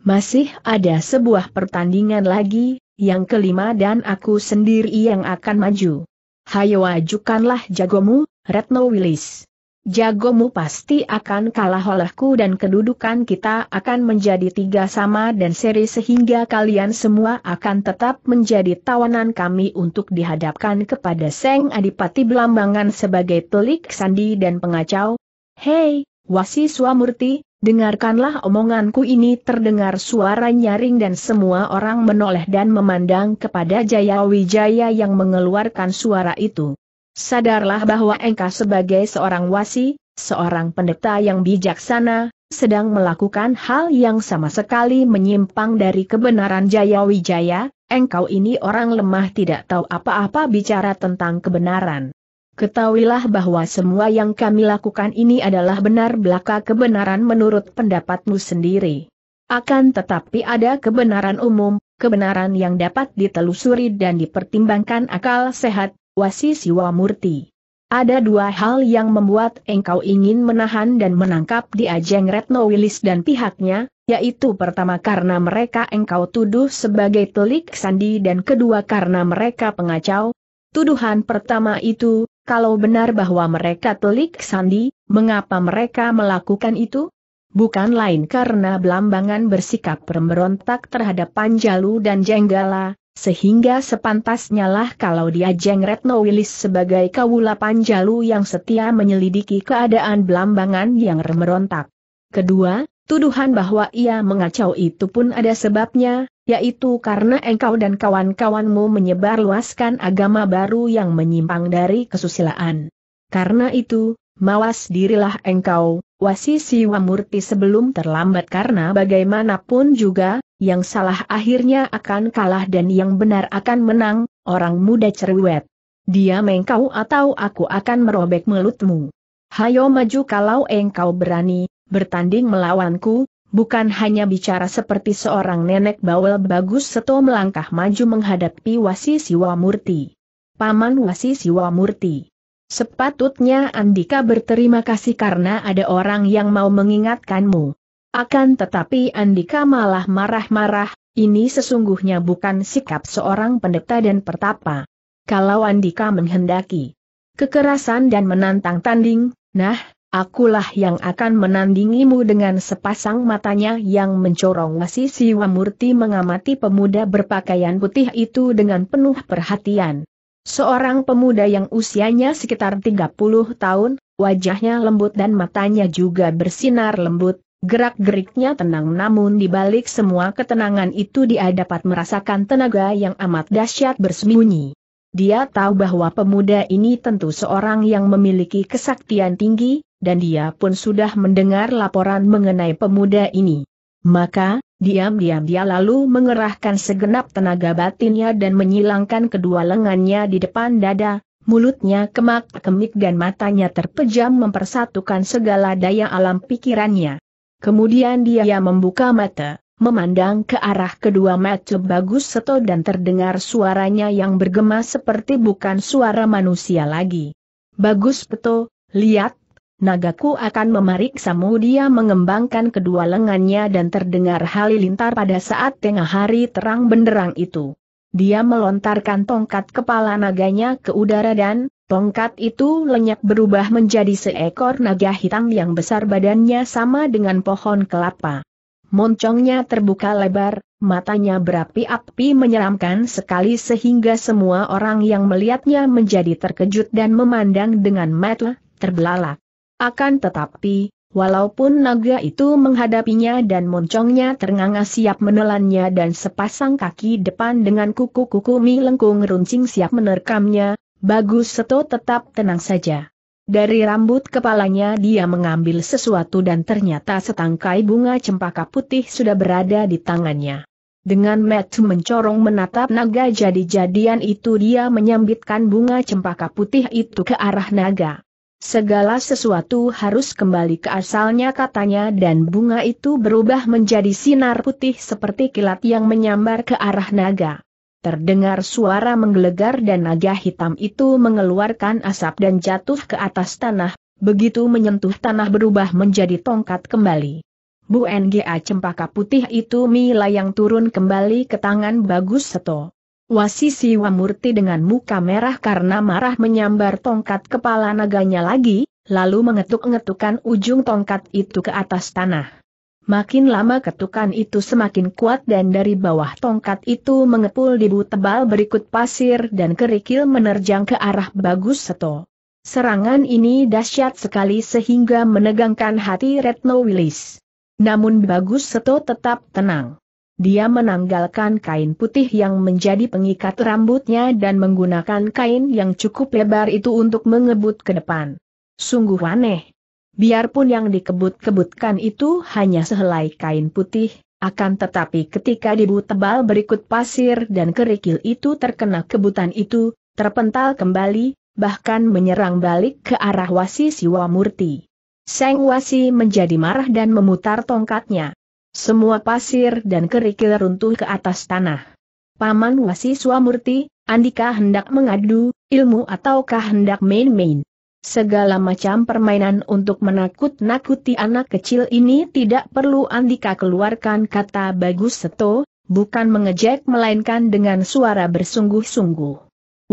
Masih ada sebuah pertandingan lagi, yang kelima dan aku sendiri yang akan maju. Hayo ajukanlah jagomu, Retno Wilis. Jagomu pasti akan kalah olehku dan kedudukan kita akan menjadi tiga sama dan seri sehingga kalian semua akan tetap menjadi tawanan kami untuk dihadapkan kepada Seng Adipati Belambangan sebagai telik sandi dan pengacau. Hei, Wasi suamurti, dengarkanlah omonganku ini terdengar suara nyaring dan semua orang menoleh dan memandang kepada Jaya Wijaya yang mengeluarkan suara itu. Sadarlah bahwa engkau sebagai seorang wasi, seorang pendeta yang bijaksana, sedang melakukan hal yang sama sekali menyimpang dari kebenaran Jaya Wijaya, engkau ini orang lemah tidak tahu apa-apa bicara tentang kebenaran. Ketahuilah bahwa semua yang kami lakukan ini adalah benar belaka kebenaran menurut pendapatmu sendiri. Akan tetapi ada kebenaran umum, kebenaran yang dapat ditelusuri dan dipertimbangkan akal sehat, Wasi murti. Ada dua hal yang membuat engkau ingin menahan dan menangkap di ajeng Retno Wilis dan pihaknya, yaitu pertama karena mereka engkau tuduh sebagai telik sandi dan kedua karena mereka pengacau. Tuduhan pertama itu, kalau benar bahwa mereka telik sandi, mengapa mereka melakukan itu? Bukan lain karena Belambangan bersikap pemberontak terhadap Panjalu dan Jenggala, sehingga sepantasnya lah kalau dia Jeng Retno Wilis sebagai kawula panjalu yang setia menyelidiki keadaan belambangan yang remerontak. Kedua, tuduhan bahwa ia mengacau itu pun ada sebabnya, yaitu karena engkau dan kawan-kawanmu menyebarluaskan agama baru yang menyimpang dari kesusilaan. Karena itu, mawas dirilah engkau, Wasisi murti sebelum terlambat karena bagaimanapun juga, yang salah akhirnya akan kalah dan yang benar akan menang, orang muda cerewet. Dia mengkau atau aku akan merobek mulutmu. Hayo maju kalau engkau berani, bertanding melawanku, bukan hanya bicara seperti seorang nenek bawel bagus seto melangkah maju menghadapi Wasi siwa murti. Paman Wasi siwa murti. Sepatutnya Andika berterima kasih karena ada orang yang mau mengingatkanmu. Akan tetapi Andika malah marah-marah, ini sesungguhnya bukan sikap seorang pendeta dan pertapa. Kalau Andika menghendaki kekerasan dan menantang tanding, nah, akulah yang akan menandingimu dengan sepasang matanya yang mencorong masih siwa murti mengamati pemuda berpakaian putih itu dengan penuh perhatian. Seorang pemuda yang usianya sekitar 30 tahun, wajahnya lembut dan matanya juga bersinar lembut, Gerak-geriknya tenang namun di balik semua ketenangan itu dia dapat merasakan tenaga yang amat dahsyat bersembunyi. Dia tahu bahwa pemuda ini tentu seorang yang memiliki kesaktian tinggi, dan dia pun sudah mendengar laporan mengenai pemuda ini. Maka, diam-diam dia lalu mengerahkan segenap tenaga batinnya dan menyilangkan kedua lengannya di depan dada, mulutnya kemak-kemik dan matanya terpejam mempersatukan segala daya alam pikirannya. Kemudian dia membuka mata, memandang ke arah kedua mata bagus seto dan terdengar suaranya yang bergema seperti bukan suara manusia lagi. Bagus peto, lihat, nagaku akan memarik. memeriksamu dia mengembangkan kedua lengannya dan terdengar halilintar pada saat tengah hari terang benderang itu. Dia melontarkan tongkat kepala naganya ke udara dan, Tongkat itu lenyap berubah menjadi seekor naga hitam yang besar badannya sama dengan pohon kelapa. Moncongnya terbuka lebar, matanya berapi-api menyeramkan sekali sehingga semua orang yang melihatnya menjadi terkejut dan memandang dengan mata terbelalak. Akan tetapi, walaupun naga itu menghadapinya dan moncongnya ternganga siap menelannya dan sepasang kaki depan dengan kuku-kuku mi lengkung runcing siap menerkamnya, Bagus Seto tetap tenang saja. Dari rambut kepalanya dia mengambil sesuatu dan ternyata setangkai bunga cempaka putih sudah berada di tangannya. Dengan metu mencorong menatap naga jadi-jadian itu dia menyambitkan bunga cempaka putih itu ke arah naga. Segala sesuatu harus kembali ke asalnya katanya dan bunga itu berubah menjadi sinar putih seperti kilat yang menyambar ke arah naga. Terdengar suara menggelegar dan naga hitam itu mengeluarkan asap dan jatuh ke atas tanah, begitu menyentuh tanah berubah menjadi tongkat kembali. Bu NGA cempaka putih itu Mila yang turun kembali ke tangan Bagus Seto. Wasisi Murti dengan muka merah karena marah menyambar tongkat kepala naganya lagi, lalu mengetuk-ngetukan ujung tongkat itu ke atas tanah. Makin lama ketukan itu semakin kuat dan dari bawah tongkat itu mengepul debu tebal berikut pasir dan kerikil menerjang ke arah Bagus Seto. Serangan ini dahsyat sekali sehingga menegangkan hati Retno Wilis. Namun Bagus Seto tetap tenang. Dia menanggalkan kain putih yang menjadi pengikat rambutnya dan menggunakan kain yang cukup lebar itu untuk mengebut ke depan. Sungguh aneh, Biarpun yang dikebut-kebutkan itu hanya sehelai kain putih, akan tetapi ketika debu tebal berikut pasir dan kerikil itu terkena kebutan itu, terpental kembali, bahkan menyerang balik ke arah Wasi Siwamurti. Seng Wasi menjadi marah dan memutar tongkatnya. Semua pasir dan kerikil runtuh ke atas tanah. Paman Wasi Siwamurti, Andika hendak mengadu, ilmu ataukah hendak main-main? Segala macam permainan untuk menakut-nakuti anak kecil ini tidak perlu Andika keluarkan kata bagus seto, bukan mengejek melainkan dengan suara bersungguh-sungguh.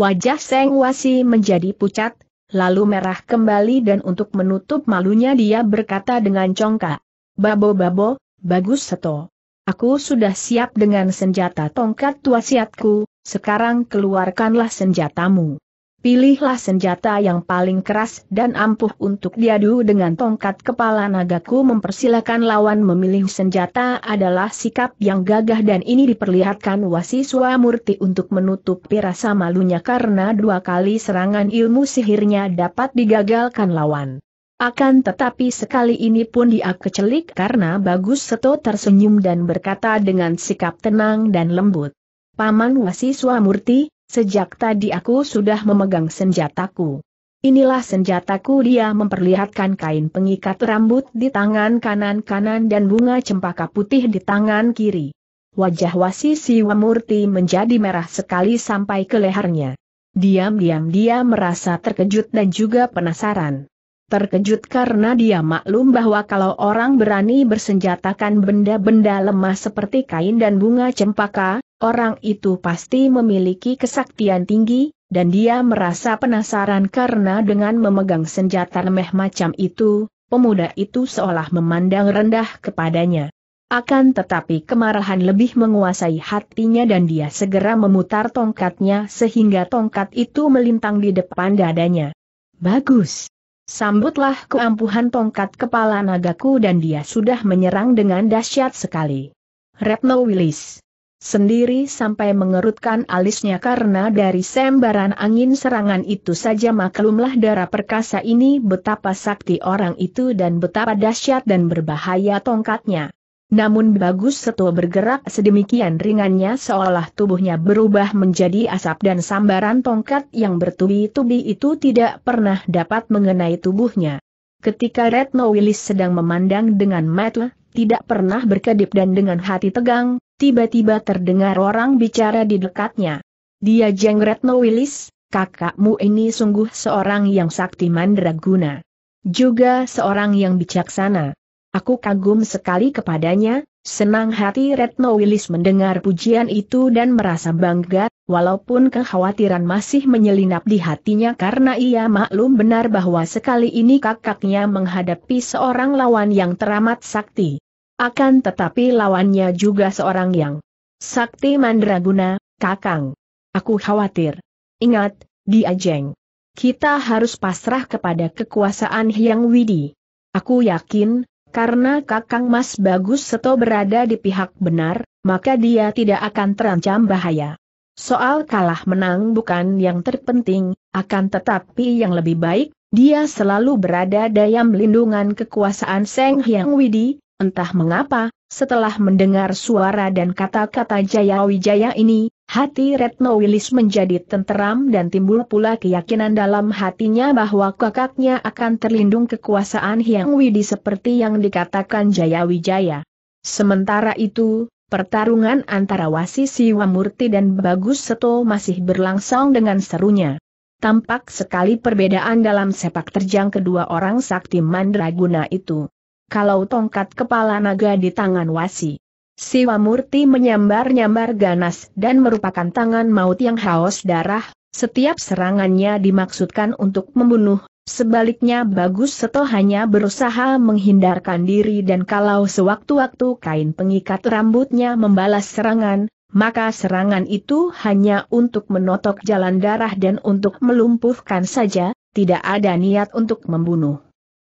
Wajah Seng Wasi menjadi pucat, lalu merah kembali dan untuk menutup malunya dia berkata dengan congkak. Babo-babo, bagus seto. Aku sudah siap dengan senjata tongkat wasiatku, sekarang keluarkanlah senjatamu. Pilihlah senjata yang paling keras dan ampuh untuk diadu dengan tongkat kepala nagaku mempersilahkan lawan memilih senjata adalah sikap yang gagah dan ini diperlihatkan wasiswa murti untuk menutupi rasa malunya karena dua kali serangan ilmu sihirnya dapat digagalkan lawan. Akan tetapi sekali ini pun dia kecelik karena Bagus Seto tersenyum dan berkata dengan sikap tenang dan lembut. Paman Wasiswa Murti, Sejak tadi aku sudah memegang senjataku. Inilah senjataku dia memperlihatkan kain pengikat rambut di tangan kanan-kanan dan bunga cempaka putih di tangan kiri. Wajah wasi Siwamurti menjadi merah sekali sampai ke lehernya. Diam-diam dia merasa terkejut dan juga penasaran terkejut karena dia maklum bahwa kalau orang berani bersenjatakan benda-benda lemah seperti kain dan bunga cempaka, orang itu pasti memiliki kesaktian tinggi, dan dia merasa penasaran karena dengan memegang senjata lemah macam itu, pemuda itu seolah memandang rendah kepadanya. Akan tetapi kemarahan lebih menguasai hatinya dan dia segera memutar tongkatnya sehingga tongkat itu melintang di depan dadanya. Bagus, Sambutlah keampuhan tongkat kepala nagaku dan dia sudah menyerang dengan dahsyat sekali. Retno Willis sendiri sampai mengerutkan alisnya karena dari sembaran angin serangan itu saja maklumlah darah perkasa ini betapa sakti orang itu dan betapa dahsyat dan berbahaya tongkatnya. Namun Bagus Seto bergerak sedemikian ringannya seolah tubuhnya berubah menjadi asap dan sambaran tongkat yang bertubi-tubi itu tidak pernah dapat mengenai tubuhnya. Ketika Retno Willis sedang memandang dengan mata, tidak pernah berkedip dan dengan hati tegang, tiba-tiba terdengar orang bicara di dekatnya. Dia Jeng Retno Willis, kakakmu ini sungguh seorang yang sakti mandraguna. Juga seorang yang bijaksana. Aku kagum sekali kepadanya, senang hati Retno Wilis mendengar pujian itu dan merasa bangga, walaupun kekhawatiran masih menyelinap di hatinya karena ia maklum benar bahwa sekali ini kakaknya menghadapi seorang lawan yang teramat sakti. Akan tetapi lawannya juga seorang yang sakti mandraguna, kakang. Aku khawatir. Ingat, di Ajeng. Kita harus pasrah kepada kekuasaan Hyang Widi. Aku yakin, karena Kakang Mas Bagus Seto berada di pihak benar, maka dia tidak akan terancam bahaya. Soal kalah menang bukan yang terpenting, akan tetapi yang lebih baik, dia selalu berada dalam lindungan kekuasaan Seng Hyang Widi, entah mengapa, setelah mendengar suara dan kata-kata Jaya Wijaya ini, Hati Retno Wilis menjadi tenteram dan timbul pula keyakinan dalam hatinya bahwa kakaknya akan terlindung kekuasaan Hyang Widi seperti yang dikatakan Jaya Wijaya. Sementara itu, pertarungan antara Wasisi Siwamurti dan Bagus Seto masih berlangsung dengan serunya. Tampak sekali perbedaan dalam sepak terjang kedua orang sakti mandraguna itu. Kalau tongkat kepala naga di tangan Wasi Siwa Murti menyambar-nyambar ganas dan merupakan tangan maut yang haus darah, setiap serangannya dimaksudkan untuk membunuh, sebaliknya Bagus Seto hanya berusaha menghindarkan diri dan kalau sewaktu-waktu kain pengikat rambutnya membalas serangan, maka serangan itu hanya untuk menotok jalan darah dan untuk melumpuhkan saja, tidak ada niat untuk membunuh.